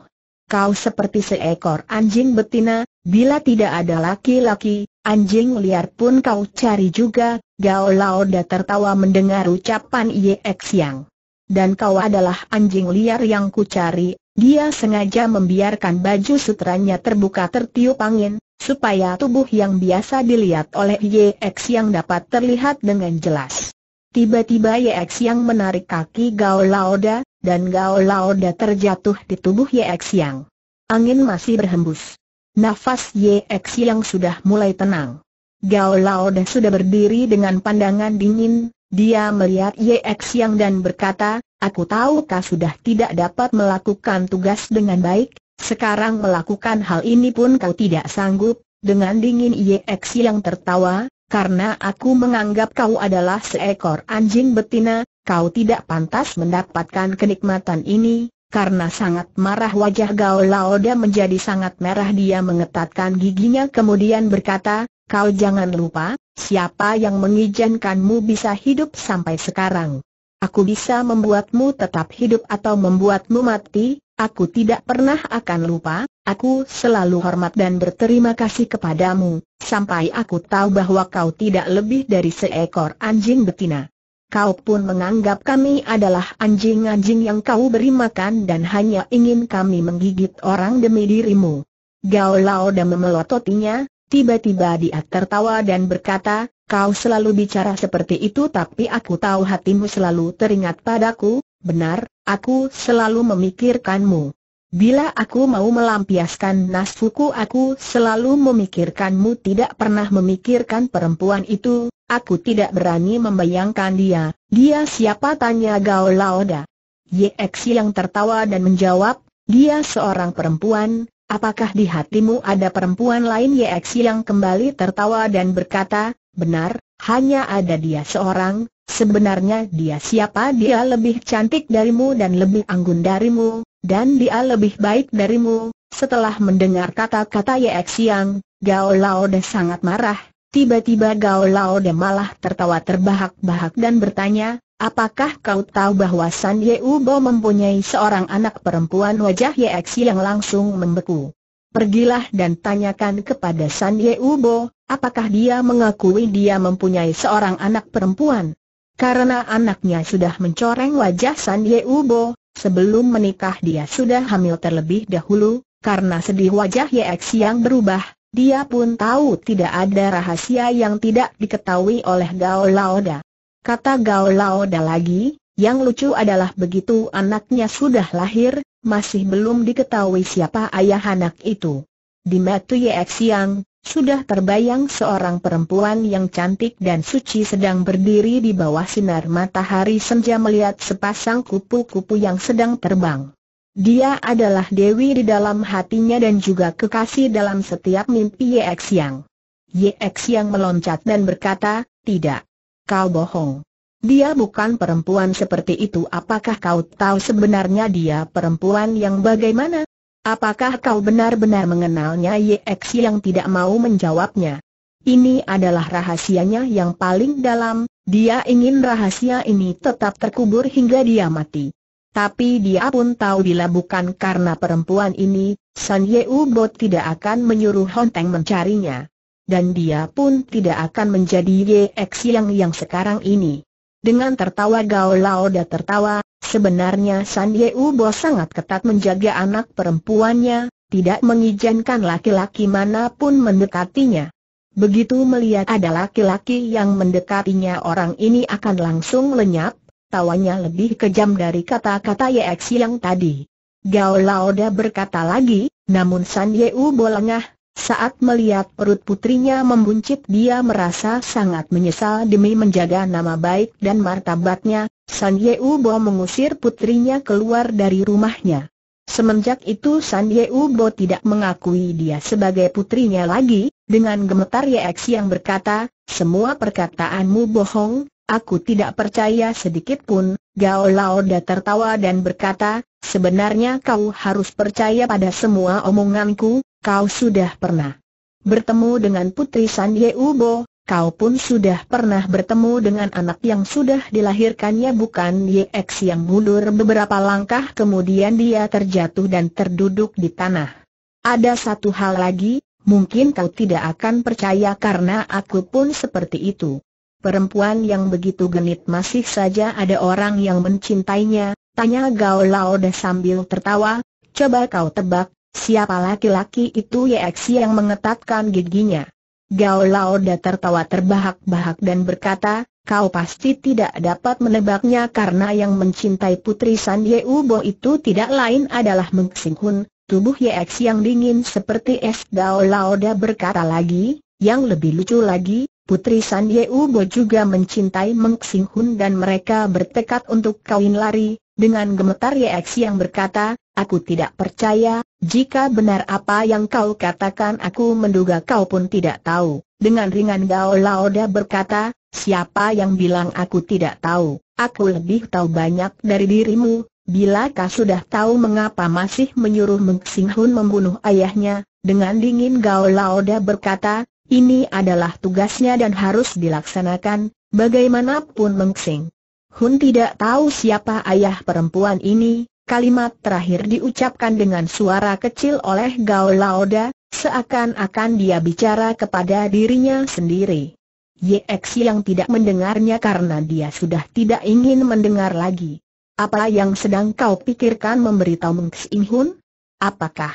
kau seperti seekor anjing betina, bila tidak ada laki-laki, anjing liar pun kau cari juga, Gao Laoda tertawa mendengar ucapan Ye Xiang. Dan kau adalah anjing liar yang ku cari, dia sengaja membiarkan baju sutranya terbuka tertiup angin, supaya tubuh yang biasa dilihat oleh Ye Xiang dapat terlihat dengan jelas. Tiba-tiba YX yang menarik kaki Gao Laoda, dan Gao Laoda terjatuh di tubuh YX yang. Angin masih berhembus. Nafas YX yang sudah mulai tenang. Gao Laoda sudah berdiri dengan pandangan dingin, dia melihat YX yang dan berkata, aku tahu kau sudah tidak dapat melakukan tugas dengan baik, sekarang melakukan hal ini pun kau tidak sanggup, dengan dingin YX yang tertawa, karena aku menganggap kau adalah seekor anjing betina, kau tidak pantas mendapatkan kenikmatan ini, karena sangat marah wajah Gao Laoda menjadi sangat merah dia mengetatkan giginya kemudian berkata, kau jangan lupa, siapa yang mengizinkanmu bisa hidup sampai sekarang. Aku bisa membuatmu tetap hidup atau membuatmu mati, aku tidak pernah akan lupa, aku selalu hormat dan berterima kasih kepadamu sampai aku tahu bahwa kau tidak lebih dari seekor anjing betina. Kau pun menganggap kami adalah anjing-anjing yang kau beri makan dan hanya ingin kami menggigit orang demi dirimu. Gao Lao dan memelototinya, tiba-tiba dia tertawa dan berkata, kau selalu bicara seperti itu tapi aku tahu hatimu selalu teringat padaku, benar, aku selalu memikirkanmu. Bila aku mau melampiaskan nasfuku aku selalu memikirkanmu tidak pernah memikirkan perempuan itu, aku tidak berani membayangkan dia, dia siapa tanya Gao Laoda. Yeksi yang tertawa dan menjawab, dia seorang perempuan, apakah di hatimu ada perempuan lain Yeksi yang kembali tertawa dan berkata, Benar, hanya ada dia seorang, sebenarnya dia siapa dia lebih cantik darimu dan lebih anggun darimu, dan dia lebih baik darimu. Setelah mendengar kata-kata Yek Siang, Gao Lao De sangat marah. Tiba-tiba Gao Lao De malah tertawa terbahak-bahak dan bertanya, Apakah kau tahu bahwa San Yeu Bo mempunyai seorang anak perempuan wajah Ye yang langsung membeku? Pergilah dan tanyakan kepada San Ye Ubo, apakah dia mengakui dia mempunyai seorang anak perempuan. Karena anaknya sudah mencoreng wajah San Ye Ubo, sebelum menikah dia sudah hamil terlebih dahulu, karena sedih wajah Ye X yang berubah, dia pun tahu tidak ada rahasia yang tidak diketahui oleh Gao Laoda. Kata Gao Laoda lagi, yang lucu adalah begitu anaknya sudah lahir, masih belum diketahui siapa ayah anak itu. Di Matu Yek Siang, sudah terbayang seorang perempuan yang cantik dan suci sedang berdiri di bawah sinar matahari senja melihat sepasang kupu-kupu yang sedang terbang. Dia adalah Dewi di dalam hatinya dan juga kekasih dalam setiap mimpi Yek Siang. Yek Siang meloncat dan berkata, tidak. Kau bohong. Dia bukan perempuan seperti itu apakah kau tahu sebenarnya dia perempuan yang bagaimana? Apakah kau benar-benar mengenalnya YX yang tidak mau menjawabnya? Ini adalah rahasianya yang paling dalam, dia ingin rahasia ini tetap terkubur hingga dia mati. Tapi dia pun tahu bila bukan karena perempuan ini, San Yeu tidak akan menyuruh Honteng mencarinya. Dan dia pun tidak akan menjadi Ye yang yang sekarang ini. Dengan tertawa Gao Laoda tertawa, sebenarnya San U Bo sangat ketat menjaga anak perempuannya, tidak mengizinkan laki-laki manapun mendekatinya. Begitu melihat ada laki-laki yang mendekatinya orang ini akan langsung lenyap, tawanya lebih kejam dari kata-kata Yeksi yang tadi. Gao Laoda berkata lagi, namun San U Bo lengah, saat melihat perut putrinya membuncit dia merasa sangat menyesal demi menjaga nama baik dan martabatnya, San Yeu Bo mengusir putrinya keluar dari rumahnya. Semenjak itu San Yeu Bo tidak mengakui dia sebagai putrinya lagi, dengan gemetar X yang berkata, semua perkataanmu bohong, aku tidak percaya sedikit pun, Gao Laoda tertawa dan berkata, sebenarnya kau harus percaya pada semua omonganku, kau sudah pernah bertemu dengan putri San Ye kau pun sudah pernah bertemu dengan anak yang sudah dilahirkannya bukan Ye yang mundur beberapa langkah kemudian dia terjatuh dan terduduk di tanah. Ada satu hal lagi, mungkin kau tidak akan percaya karena aku pun seperti itu. Perempuan yang begitu genit masih saja ada orang yang mencintainya, tanya Gao Lao sambil tertawa, coba kau tebak, Siapa laki-laki itu Yeksi yang mengetatkan giginya? Gao Laoda tertawa terbahak-bahak dan berkata, kau pasti tidak dapat menebaknya karena yang mencintai putri San Ye itu tidak lain adalah Meng Sing Hun. Tubuh Yeksi yang dingin seperti es Gao Laoda berkata lagi, yang lebih lucu lagi, Putri San Ye juga mencintai Meng Sing Hun dan mereka bertekad untuk kawin lari, dengan gemetar Ye yang berkata, aku tidak percaya, jika benar apa yang kau katakan aku menduga kau pun tidak tahu. Dengan ringan Gao Laoda berkata, siapa yang bilang aku tidak tahu, aku lebih tahu banyak dari dirimu. Bila kau sudah tahu mengapa masih menyuruh Meng Hun membunuh ayahnya, dengan dingin Gao Laoda berkata, ini adalah tugasnya dan harus dilaksanakan, bagaimanapun Meng Hun tidak tahu siapa ayah perempuan ini, Kalimat terakhir diucapkan dengan suara kecil oleh Gao Laoda, seakan-akan dia bicara kepada dirinya sendiri. YX yang tidak mendengarnya karena dia sudah tidak ingin mendengar lagi. Apa yang sedang kau pikirkan memberitahu Meng Xing Hun? Apakah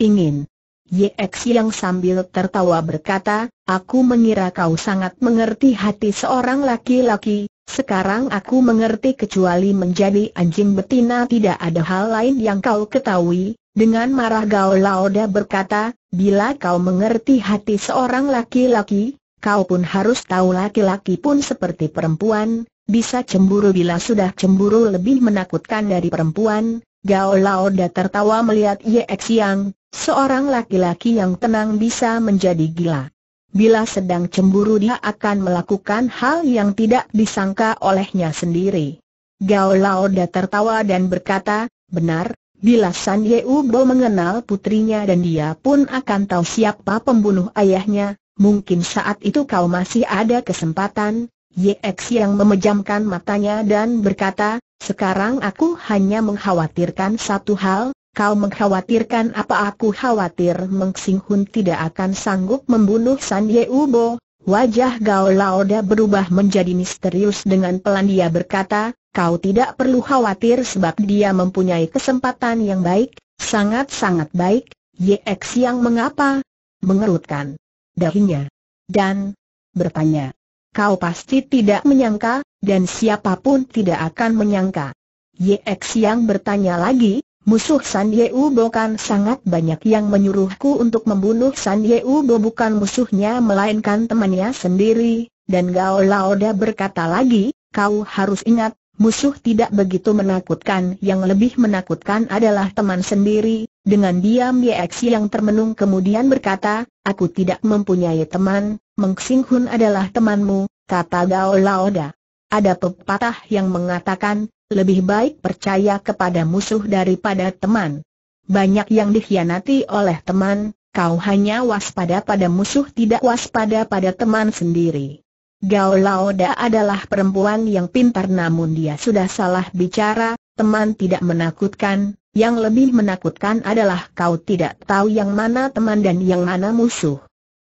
ingin YX yang sambil tertawa berkata, aku mengira kau sangat mengerti hati seorang laki-laki, sekarang aku mengerti kecuali menjadi anjing betina tidak ada hal lain yang kau ketahui. Dengan marah Gao Laoda berkata, bila kau mengerti hati seorang laki-laki, kau pun harus tahu laki-laki pun seperti perempuan, bisa cemburu bila sudah cemburu lebih menakutkan dari perempuan. Gao Laoda tertawa melihat Ye yang, Seorang laki-laki yang tenang bisa menjadi gila. Bila sedang cemburu dia akan melakukan hal yang tidak disangka olehnya sendiri. Gao Laoda tertawa dan berkata, benar, bila San U Bo mengenal putrinya dan dia pun akan tahu siapa pembunuh ayahnya, mungkin saat itu kau masih ada kesempatan. Yex yang memejamkan matanya dan berkata, sekarang aku hanya mengkhawatirkan satu hal, Kau mengkhawatirkan apa aku khawatir Meng Hun tidak akan sanggup membunuh San Ye Ubo. Wajah Gao Laoda berubah menjadi misterius dengan pelan dia berkata, kau tidak perlu khawatir sebab dia mempunyai kesempatan yang baik, sangat-sangat baik, YX yang mengapa? Mengerutkan dahinya. Dan bertanya, kau pasti tidak menyangka, dan siapapun tidak akan menyangka. YX yang bertanya lagi, Musuh San Ye Ubo kan sangat banyak yang menyuruhku untuk membunuh San Ye Ubo bukan musuhnya melainkan temannya sendiri, dan Gao Laoda berkata lagi, kau harus ingat, musuh tidak begitu menakutkan yang lebih menakutkan adalah teman sendiri, dengan diam Ye Xi yang termenung kemudian berkata, aku tidak mempunyai teman, Meng Xing Hun adalah temanmu, kata Gao Laoda. Ada pepatah yang mengatakan, lebih baik percaya kepada musuh daripada teman. Banyak yang dikhianati oleh teman, kau hanya waspada pada musuh tidak waspada pada teman sendiri. Gao Laoda adalah perempuan yang pintar namun dia sudah salah bicara, teman tidak menakutkan, yang lebih menakutkan adalah kau tidak tahu yang mana teman dan yang mana musuh.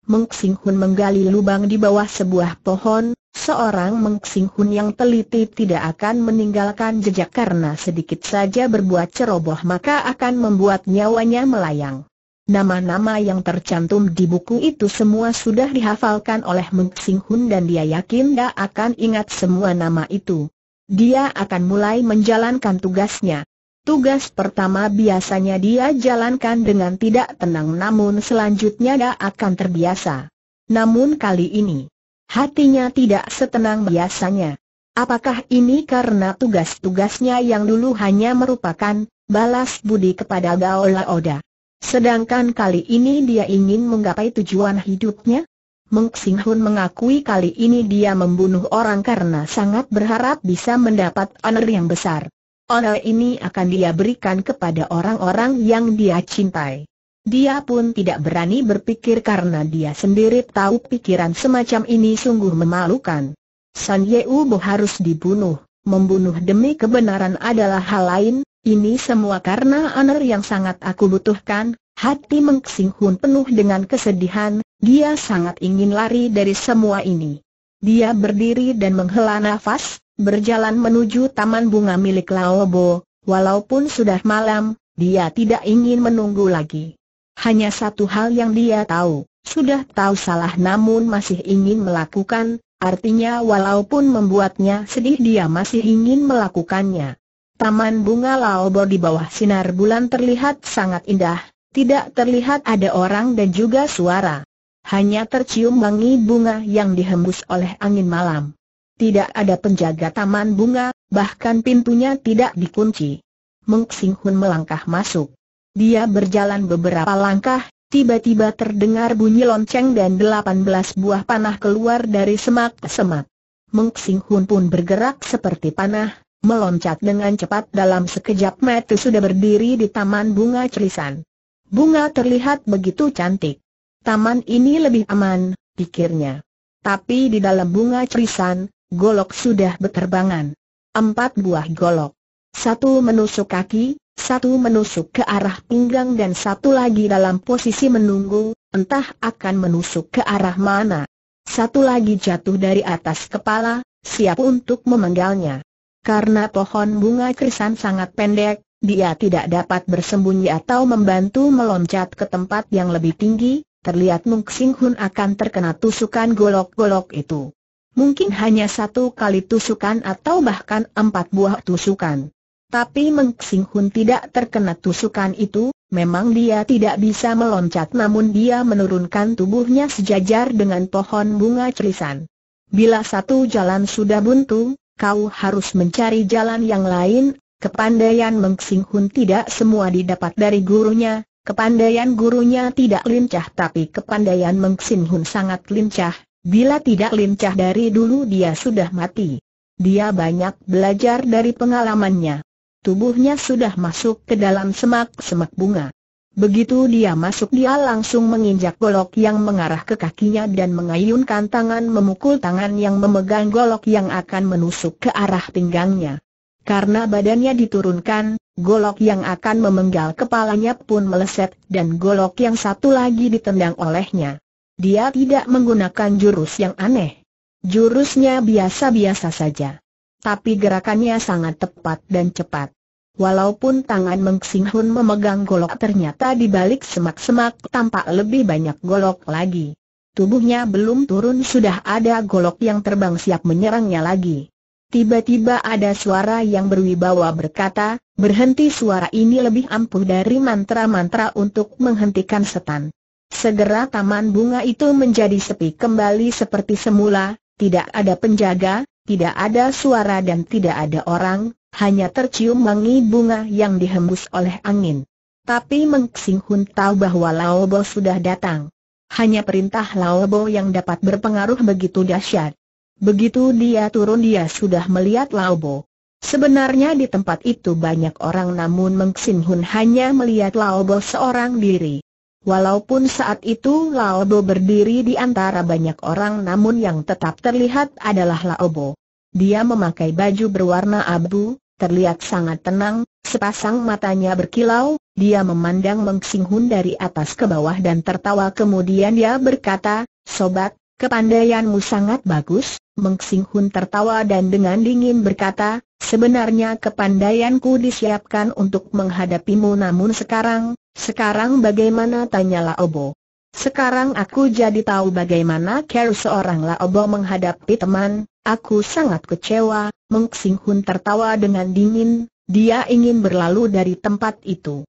Meng menggali lubang di bawah sebuah pohon, Seorang Meng Hun yang teliti tidak akan meninggalkan jejak karena sedikit saja berbuat ceroboh maka akan membuat nyawanya melayang. Nama-nama yang tercantum di buku itu semua sudah dihafalkan oleh Meng Hun dan dia yakin dia akan ingat semua nama itu. Dia akan mulai menjalankan tugasnya. Tugas pertama biasanya dia jalankan dengan tidak tenang namun selanjutnya dia akan terbiasa. Namun kali ini, hatinya tidak setenang biasanya. Apakah ini karena tugas-tugasnya yang dulu hanya merupakan balas budi kepada Gao Laoda? Sedangkan kali ini dia ingin menggapai tujuan hidupnya? Meng Xinghun mengakui kali ini dia membunuh orang karena sangat berharap bisa mendapat honor yang besar. Honor ini akan dia berikan kepada orang-orang yang dia cintai. Dia pun tidak berani berpikir karena dia sendiri tahu pikiran semacam ini sungguh memalukan. San Bo harus dibunuh, membunuh demi kebenaran adalah hal lain, ini semua karena honor yang sangat aku butuhkan, hati Meng Hun penuh dengan kesedihan, dia sangat ingin lari dari semua ini. Dia berdiri dan menghela nafas, berjalan menuju taman bunga milik Laobo, walaupun sudah malam, dia tidak ingin menunggu lagi. Hanya satu hal yang dia tahu, sudah tahu salah namun masih ingin melakukan, artinya walaupun membuatnya sedih dia masih ingin melakukannya. Taman bunga laobor di bawah sinar bulan terlihat sangat indah, tidak terlihat ada orang dan juga suara. Hanya tercium wangi bunga yang dihembus oleh angin malam. Tidak ada penjaga taman bunga, bahkan pintunya tidak dikunci. Meng Xinghun melangkah masuk. Dia berjalan beberapa langkah, tiba-tiba terdengar bunyi lonceng dan 18 buah panah keluar dari semak semak. Meng Sing Hun pun bergerak seperti panah, meloncat dengan cepat dalam sekejap mata sudah berdiri di taman bunga Cerisan. Bunga terlihat begitu cantik. Taman ini lebih aman, pikirnya. Tapi di dalam bunga cerisan, golok sudah berterbangan. Empat buah golok. Satu menusuk kaki, satu menusuk ke arah pinggang dan satu lagi dalam posisi menunggu, entah akan menusuk ke arah mana. Satu lagi jatuh dari atas kepala, siap untuk memenggalnya. Karena pohon bunga krisan sangat pendek, dia tidak dapat bersembunyi atau membantu meloncat ke tempat yang lebih tinggi, terlihat Mung Sing Hun akan terkena tusukan golok-golok itu. Mungkin hanya satu kali tusukan atau bahkan empat buah tusukan. Tapi Meng Xing Hun tidak terkena tusukan itu, memang dia tidak bisa meloncat namun dia menurunkan tubuhnya sejajar dengan pohon bunga celisan. Bila satu jalan sudah buntu, kau harus mencari jalan yang lain, kepandaian Meng Xing Hun tidak semua didapat dari gurunya, kepandaian gurunya tidak lincah tapi kepandaian Meng Xing Hun sangat lincah, bila tidak lincah dari dulu dia sudah mati. Dia banyak belajar dari pengalamannya. Tubuhnya sudah masuk ke dalam semak-semak bunga. Begitu dia masuk dia langsung menginjak golok yang mengarah ke kakinya dan mengayunkan tangan memukul tangan yang memegang golok yang akan menusuk ke arah pinggangnya. Karena badannya diturunkan, golok yang akan memenggal kepalanya pun meleset dan golok yang satu lagi ditendang olehnya. Dia tidak menggunakan jurus yang aneh. Jurusnya biasa-biasa saja tapi gerakannya sangat tepat dan cepat. Walaupun tangan Meng Hun memegang golok ternyata di balik semak-semak tampak lebih banyak golok lagi. Tubuhnya belum turun sudah ada golok yang terbang siap menyerangnya lagi. Tiba-tiba ada suara yang berwibawa berkata, berhenti suara ini lebih ampuh dari mantra-mantra untuk menghentikan setan. Segera taman bunga itu menjadi sepi kembali seperti semula, tidak ada penjaga, tidak ada suara dan tidak ada orang, hanya tercium wangi bunga yang dihembus oleh angin. Tapi Meng Xing Hun tahu bahwa Lao Bo sudah datang. Hanya perintah Lao Bo yang dapat berpengaruh begitu dahsyat. Begitu dia turun dia sudah melihat Lao Bo. Sebenarnya di tempat itu banyak orang namun Meng Xing Hun hanya melihat Lao Bo seorang diri. Walaupun saat itu Laobo berdiri di antara banyak orang namun yang tetap terlihat adalah Laobo. Dia memakai baju berwarna abu, terlihat sangat tenang, sepasang matanya berkilau, dia memandang Meng dari atas ke bawah dan tertawa kemudian dia berkata, Sobat, kepandaianmu sangat bagus, Meng tertawa dan dengan dingin berkata, Sebenarnya kepandaianku disiapkan untuk menghadapimu namun sekarang, sekarang bagaimana tanya obo Sekarang aku jadi tahu bagaimana care seorang Laobo menghadapi teman, aku sangat kecewa, Meng Xing Hun tertawa dengan dingin, dia ingin berlalu dari tempat itu.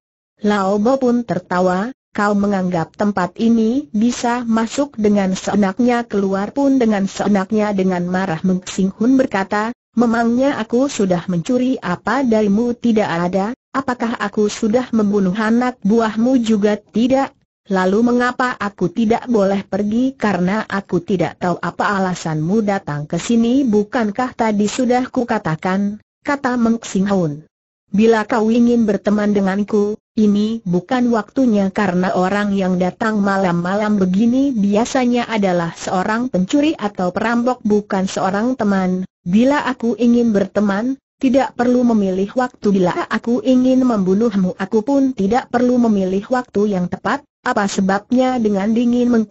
Laobo pun tertawa, kau menganggap tempat ini bisa masuk dengan seenaknya keluar pun dengan seenaknya dengan marah Meng Xing Hun berkata, Memangnya aku sudah mencuri apa darimu tidak ada, apakah aku sudah membunuh anak buahmu juga tidak? Lalu mengapa aku tidak boleh pergi karena aku tidak tahu apa alasanmu datang ke sini bukankah tadi sudah kukatakan, kata Meng Xinghaun. Bila kau ingin berteman denganku, ini bukan waktunya karena orang yang datang malam-malam begini biasanya adalah seorang pencuri atau perampok bukan seorang teman. Bila aku ingin berteman, tidak perlu memilih waktu bila aku ingin membunuhmu aku pun tidak perlu memilih waktu yang tepat. Apa sebabnya dengan dingin Meng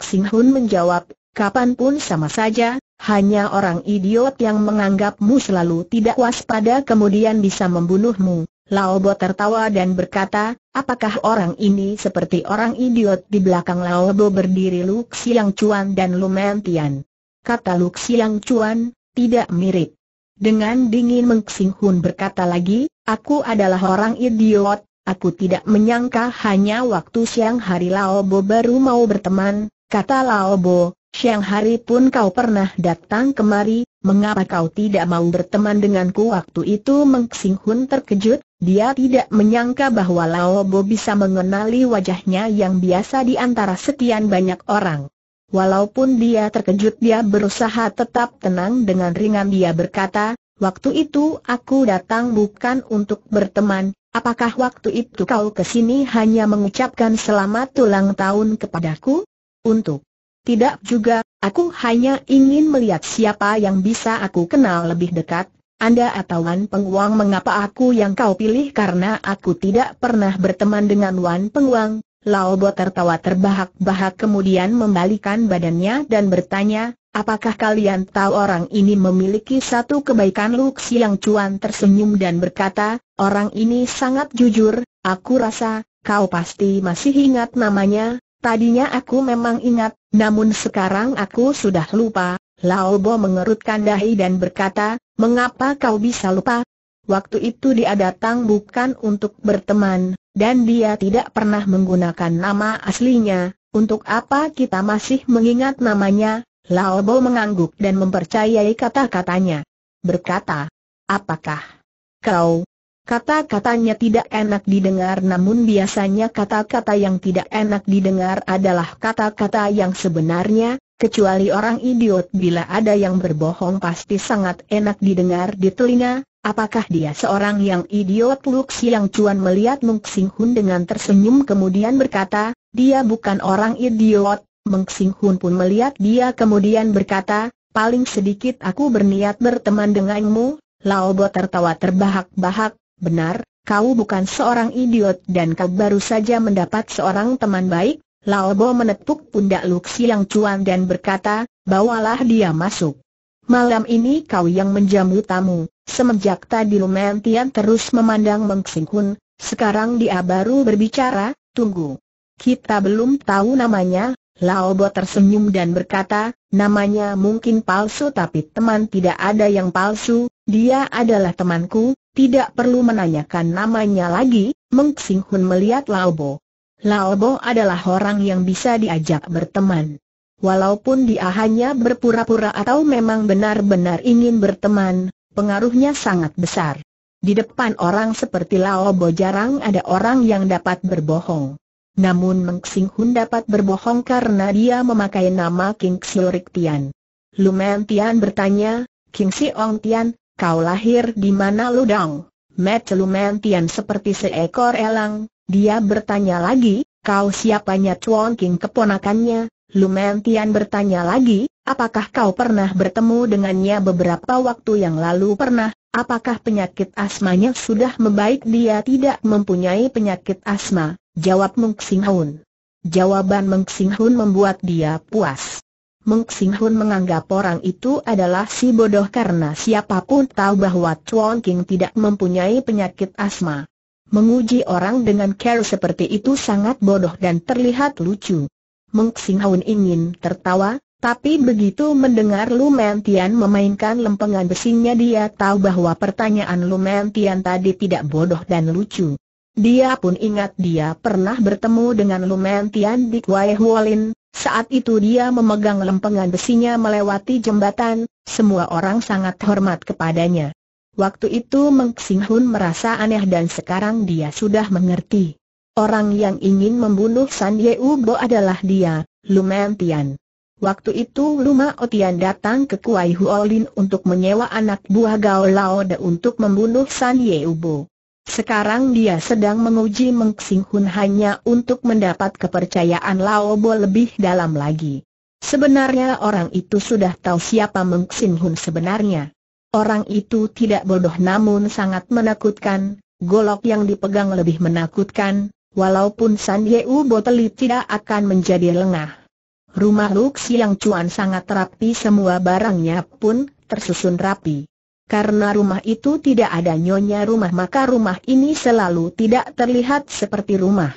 menjawab, kapanpun sama saja, hanya orang idiot yang menganggapmu selalu tidak waspada kemudian bisa membunuhmu. Laobo tertawa dan berkata, apakah orang ini seperti orang idiot di belakang Laobo berdiri Lu Siang Cuan dan Lumen Tian. Kata Lu Siang Cuan, tidak mirip. Dengan dingin Meng Hun berkata lagi, aku adalah orang idiot, aku tidak menyangka hanya waktu siang hari Laobo baru mau berteman, kata Laobo, siang hari pun kau pernah datang kemari, mengapa kau tidak mau berteman denganku waktu itu Meng Hun terkejut, dia tidak menyangka bahwa Bo bisa mengenali wajahnya yang biasa di antara sekian banyak orang. Walaupun dia terkejut dia berusaha tetap tenang dengan ringan dia berkata, Waktu itu aku datang bukan untuk berteman, apakah waktu itu kau kesini hanya mengucapkan selamat ulang tahun kepadaku? Untuk? Tidak juga, aku hanya ingin melihat siapa yang bisa aku kenal lebih dekat, anda atau Wan Penguang mengapa aku yang kau pilih karena aku tidak pernah berteman dengan Wan Penguang? Lao Bo tertawa terbahak-bahak kemudian membalikan badannya dan bertanya, apakah kalian tahu orang ini memiliki satu kebaikan luksi yang cuan tersenyum dan berkata, orang ini sangat jujur, aku rasa, kau pasti masih ingat namanya, tadinya aku memang ingat, namun sekarang aku sudah lupa. Lao Bo mengerutkan dahi dan berkata, Mengapa kau bisa lupa? Waktu itu dia datang bukan untuk berteman, dan dia tidak pernah menggunakan nama aslinya, untuk apa kita masih mengingat namanya? Lao Bo mengangguk dan mempercayai kata-katanya. Berkata, apakah kau Kata-katanya tidak enak didengar namun biasanya kata-kata yang tidak enak didengar adalah kata-kata yang sebenarnya, kecuali orang idiot bila ada yang berbohong pasti sangat enak didengar di telinga, apakah dia seorang yang idiot Luk Siang cuan melihat Meng Sing Hun dengan tersenyum kemudian berkata, dia bukan orang idiot, Meng Sing Hun pun melihat dia kemudian berkata, paling sedikit aku berniat berteman denganmu, Lao Bo tertawa terbahak-bahak, benar, kau bukan seorang idiot dan kau baru saja mendapat seorang teman baik, Lao Bo menepuk pundak Luxi yang cuan dan berkata, bawalah dia masuk. Malam ini kau yang menjamu tamu, semenjak tadi Lumen terus memandang Meng sekarang dia baru berbicara, tunggu. Kita belum tahu namanya, Lao Bo tersenyum dan berkata, namanya mungkin palsu tapi teman tidak ada yang palsu, dia adalah temanku, tidak perlu menanyakan namanya lagi, Meng Xing Hun melihat Lao Bo adalah orang yang bisa diajak berteman. Walaupun dia hanya berpura-pura atau memang benar-benar ingin berteman, pengaruhnya sangat besar. Di depan orang seperti Lao Bo jarang ada orang yang dapat berbohong. Namun Meng Xinghun Hun dapat berbohong karena dia memakai nama King Rik Tian. Lumen Tian bertanya, King Si Ong Tian, Kau lahir di mana Ludang? Metselumen Tian seperti seekor elang, dia bertanya lagi, kau siapanya Chuan King keponakannya? Lumantian bertanya lagi, apakah kau pernah bertemu dengannya beberapa waktu yang lalu pernah? Apakah penyakit asmanya sudah membaik dia tidak mempunyai penyakit asma? Jawab Meng Xinghun. Jawaban Meng Xinghun membuat dia puas. Meng Sing Hun menganggap orang itu adalah si bodoh karena siapapun tahu bahwa Chuan King tidak mempunyai penyakit asma. Menguji orang dengan care seperti itu sangat bodoh dan terlihat lucu. Meng Sing Hun ingin tertawa, tapi begitu mendengar Lu Mentian memainkan lempengan besinya dia tahu bahwa pertanyaan Lu Mentian tadi tidak bodoh dan lucu. Dia pun ingat dia pernah bertemu dengan Lumen Tian di Kwai Lin. saat itu dia memegang lempengan besinya melewati jembatan, semua orang sangat hormat kepadanya. Waktu itu Meng Xing Hun merasa aneh dan sekarang dia sudah mengerti. Orang yang ingin membunuh San Ye Ubo adalah dia, Lumen Tian. Waktu itu Luma Otian datang ke Kuai Lin untuk menyewa anak buah Gao Lao De untuk membunuh San Ye Ubo. Sekarang dia sedang menguji Meng Sing Hun hanya untuk mendapat kepercayaan Lao Bo lebih dalam lagi. Sebenarnya orang itu sudah tahu siapa Meng Sing Hun sebenarnya. Orang itu tidak bodoh namun sangat menakutkan, golok yang dipegang lebih menakutkan, walaupun San Yeu Boteli tidak akan menjadi lengah. Rumah Lu Siang Chuan sangat rapi semua barangnya pun tersusun rapi. Karena rumah itu tidak ada nyonya rumah maka rumah ini selalu tidak terlihat seperti rumah.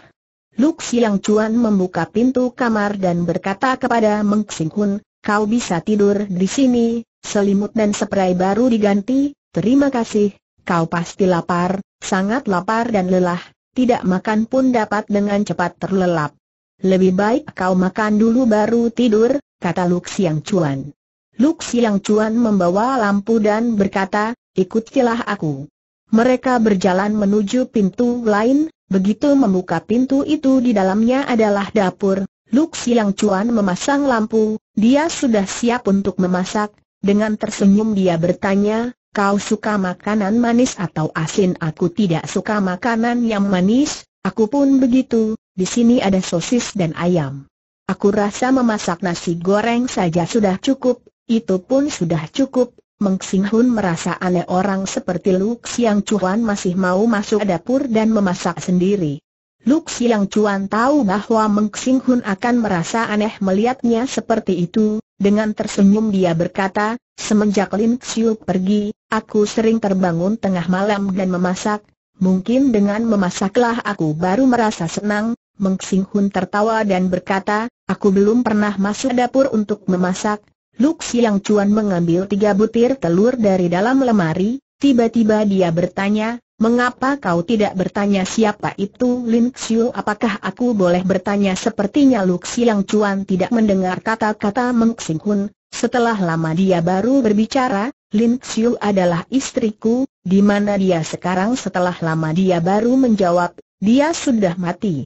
Luk Siang Chuan membuka pintu kamar dan berkata kepada Meng Xing Kun, kau bisa tidur di sini, selimut dan spray baru diganti, terima kasih, kau pasti lapar, sangat lapar dan lelah, tidak makan pun dapat dengan cepat terlelap. Lebih baik kau makan dulu baru tidur, kata Luk Siang Chuan. Luk Siang Cuan membawa lampu dan berkata, ikutilah aku. Mereka berjalan menuju pintu lain, begitu membuka pintu itu di dalamnya adalah dapur. Luk Siang Cuan memasang lampu, dia sudah siap untuk memasak, dengan tersenyum dia bertanya, kau suka makanan manis atau asin aku tidak suka makanan yang manis, aku pun begitu, di sini ada sosis dan ayam. Aku rasa memasak nasi goreng saja sudah cukup, itu pun sudah cukup, Meng Sing merasa aneh orang seperti Luk Siang Chuan masih mau masuk dapur dan memasak sendiri. Luk Siang Chuan tahu bahwa Meng Sing akan merasa aneh melihatnya seperti itu, dengan tersenyum dia berkata, semenjak Lin Xiu pergi, aku sering terbangun tengah malam dan memasak, mungkin dengan memasaklah aku baru merasa senang, Meng Sing tertawa dan berkata, aku belum pernah masuk dapur untuk memasak, Luk Siang Cuan mengambil tiga butir telur dari dalam lemari, tiba-tiba dia bertanya, Mengapa kau tidak bertanya siapa itu Lin Xiu? Apakah aku boleh bertanya? Sepertinya Luk Siang Cuan tidak mendengar kata-kata Meng Xing Hun. Setelah lama dia baru berbicara, Lin Xiu adalah istriku, di mana dia sekarang setelah lama dia baru menjawab, dia sudah mati.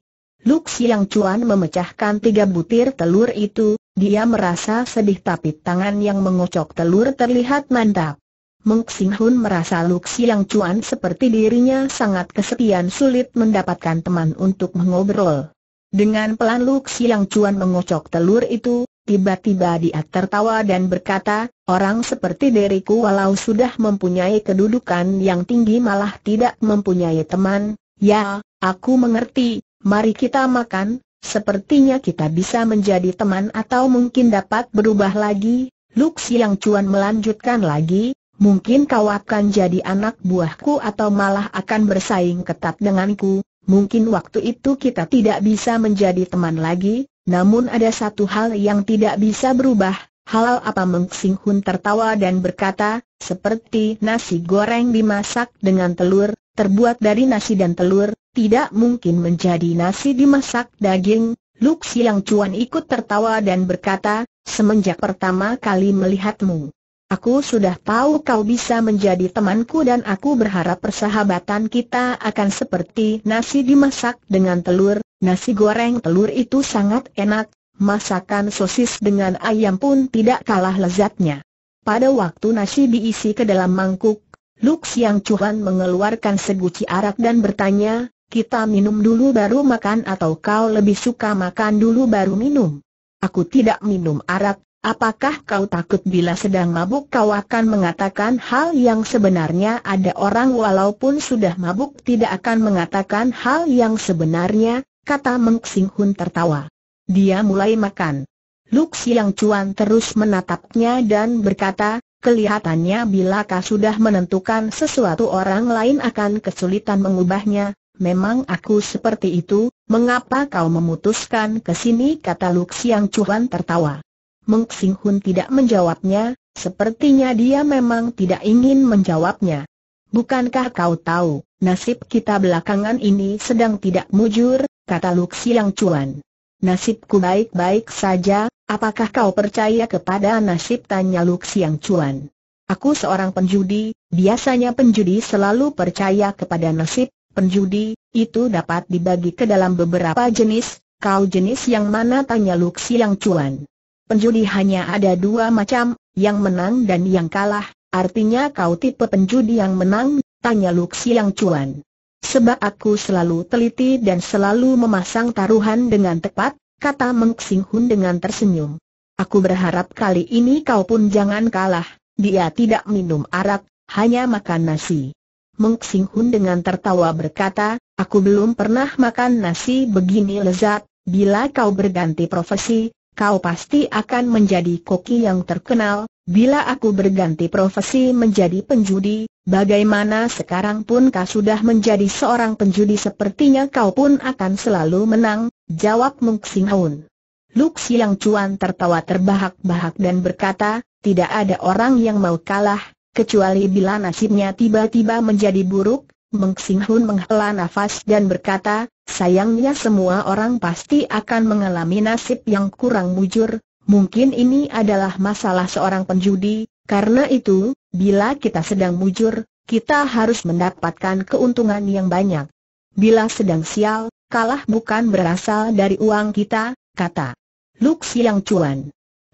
Luk yang Chuan memecahkan tiga butir telur itu, dia merasa sedih tapi tangan yang mengocok telur terlihat mantap. Meng Xing Hun merasa Luk yang Chuan seperti dirinya sangat kesepian sulit mendapatkan teman untuk mengobrol. Dengan pelan Luk yang Chuan mengocok telur itu, tiba-tiba dia tertawa dan berkata, orang seperti diriku walau sudah mempunyai kedudukan yang tinggi malah tidak mempunyai teman, ya, aku mengerti, mari kita makan, sepertinya kita bisa menjadi teman atau mungkin dapat berubah lagi, Lux yang cuan melanjutkan lagi, mungkin kau akan jadi anak buahku atau malah akan bersaing ketat denganku, mungkin waktu itu kita tidak bisa menjadi teman lagi, namun ada satu hal yang tidak bisa berubah, halal apa Meng Hun tertawa dan berkata, seperti nasi goreng dimasak dengan telur, terbuat dari nasi dan telur, tidak mungkin menjadi nasi dimasak daging. Luk Siang Cuan ikut tertawa dan berkata, semenjak pertama kali melihatmu. Aku sudah tahu kau bisa menjadi temanku dan aku berharap persahabatan kita akan seperti nasi dimasak dengan telur, nasi goreng telur itu sangat enak, masakan sosis dengan ayam pun tidak kalah lezatnya. Pada waktu nasi diisi ke dalam mangkuk, Luk Siang Cuan mengeluarkan seguci arak dan bertanya, kita minum dulu baru makan atau kau lebih suka makan dulu baru minum? Aku tidak minum arak, apakah kau takut bila sedang mabuk kau akan mengatakan hal yang sebenarnya ada orang walaupun sudah mabuk tidak akan mengatakan hal yang sebenarnya, kata Meng Xing Hun tertawa. Dia mulai makan. Luk Siang Cuan terus menatapnya dan berkata, kelihatannya bila kau sudah menentukan sesuatu orang lain akan kesulitan mengubahnya, Memang aku seperti itu, mengapa kau memutuskan ke sini kata Luxiang Chuan tertawa. Meng Xing Hun tidak menjawabnya, sepertinya dia memang tidak ingin menjawabnya. Bukankah kau tahu, nasib kita belakangan ini sedang tidak mujur, kata Luxiang Chuan. Nasibku baik-baik saja, apakah kau percaya kepada nasib tanya Luxiang Chuan. Aku seorang penjudi, biasanya penjudi selalu percaya kepada nasib, Penjudi, itu dapat dibagi ke dalam beberapa jenis, kau jenis yang mana tanya Luxi yang cuan. Penjudi hanya ada dua macam, yang menang dan yang kalah, artinya kau tipe penjudi yang menang, tanya Luxi yang cuan. Sebab aku selalu teliti dan selalu memasang taruhan dengan tepat, kata Meng Xing Hun dengan tersenyum. Aku berharap kali ini kau pun jangan kalah, dia tidak minum arak, hanya makan nasi. Meng Sing Hun dengan tertawa berkata, aku belum pernah makan nasi begini lezat, bila kau berganti profesi, kau pasti akan menjadi koki yang terkenal, bila aku berganti profesi menjadi penjudi, bagaimana sekarang pun kau sudah menjadi seorang penjudi sepertinya kau pun akan selalu menang, jawab Meng Sing Hun. Luk Siang Cuan tertawa terbahak-bahak dan berkata, tidak ada orang yang mau kalah, Kecuali bila nasibnya tiba-tiba menjadi buruk, Meng Sing Hun menghela nafas dan berkata, sayangnya semua orang pasti akan mengalami nasib yang kurang mujur, mungkin ini adalah masalah seorang penjudi, karena itu, bila kita sedang mujur, kita harus mendapatkan keuntungan yang banyak. Bila sedang sial, kalah bukan berasal dari uang kita, kata Luk Siang Chuan.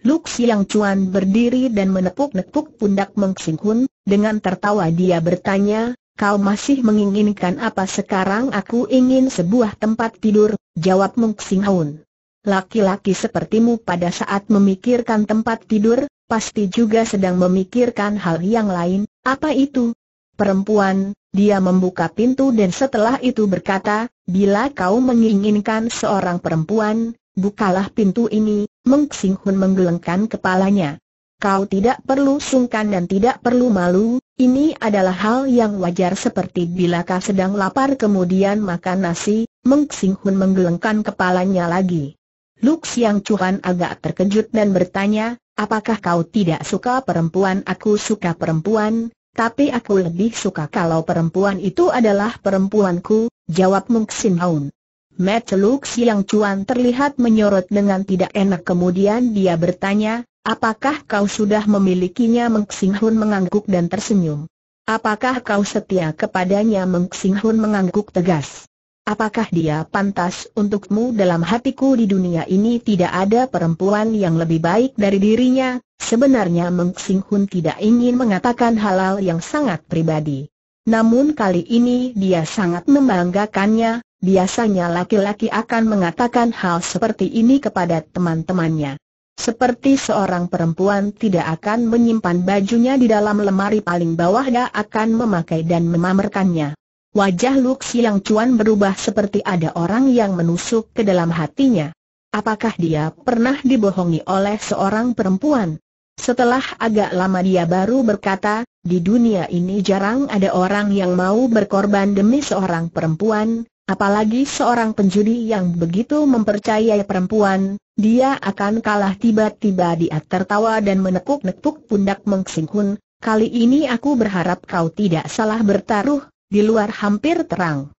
Luk Siang Cuan berdiri dan menepuk-nepuk pundak Meng Sing Hun, dengan tertawa dia bertanya, kau masih menginginkan apa sekarang aku ingin sebuah tempat tidur, jawab Meng Sing Hun. Laki-laki sepertimu pada saat memikirkan tempat tidur, pasti juga sedang memikirkan hal yang lain, apa itu? Perempuan, dia membuka pintu dan setelah itu berkata, bila kau menginginkan seorang perempuan, bukalah pintu ini, Meng Sing Hun menggelengkan kepalanya. Kau tidak perlu sungkan dan tidak perlu malu, ini adalah hal yang wajar seperti bila kau sedang lapar kemudian makan nasi, Meng Sing Hun menggelengkan kepalanya lagi. Luk Siang Chuan agak terkejut dan bertanya, apakah kau tidak suka perempuan? Aku suka perempuan, tapi aku lebih suka kalau perempuan itu adalah perempuanku, jawab Meng Hun. Matt Luk yang Cuan terlihat menyorot dengan tidak enak kemudian dia bertanya, apakah kau sudah memilikinya Mengxinghun Hun mengangguk dan tersenyum. Apakah kau setia kepadanya Mengxinghun Hun mengangguk tegas. Apakah dia pantas untukmu dalam hatiku di dunia ini tidak ada perempuan yang lebih baik dari dirinya, sebenarnya Mengxinghun Hun tidak ingin mengatakan halal yang sangat pribadi. Namun kali ini dia sangat membanggakannya, Biasanya laki-laki akan mengatakan hal seperti ini kepada teman-temannya. Seperti seorang perempuan tidak akan menyimpan bajunya di dalam lemari paling bawah dia akan memakai dan memamerkannya. Wajah Luk Siang Cuan berubah seperti ada orang yang menusuk ke dalam hatinya. Apakah dia pernah dibohongi oleh seorang perempuan? Setelah agak lama dia baru berkata, di dunia ini jarang ada orang yang mau berkorban demi seorang perempuan, Apalagi seorang penjudi yang begitu mempercayai perempuan, dia akan kalah tiba-tiba dia tertawa dan menekuk-nekuk pundak mengsingkun, kali ini aku berharap kau tidak salah bertaruh, di luar hampir terang.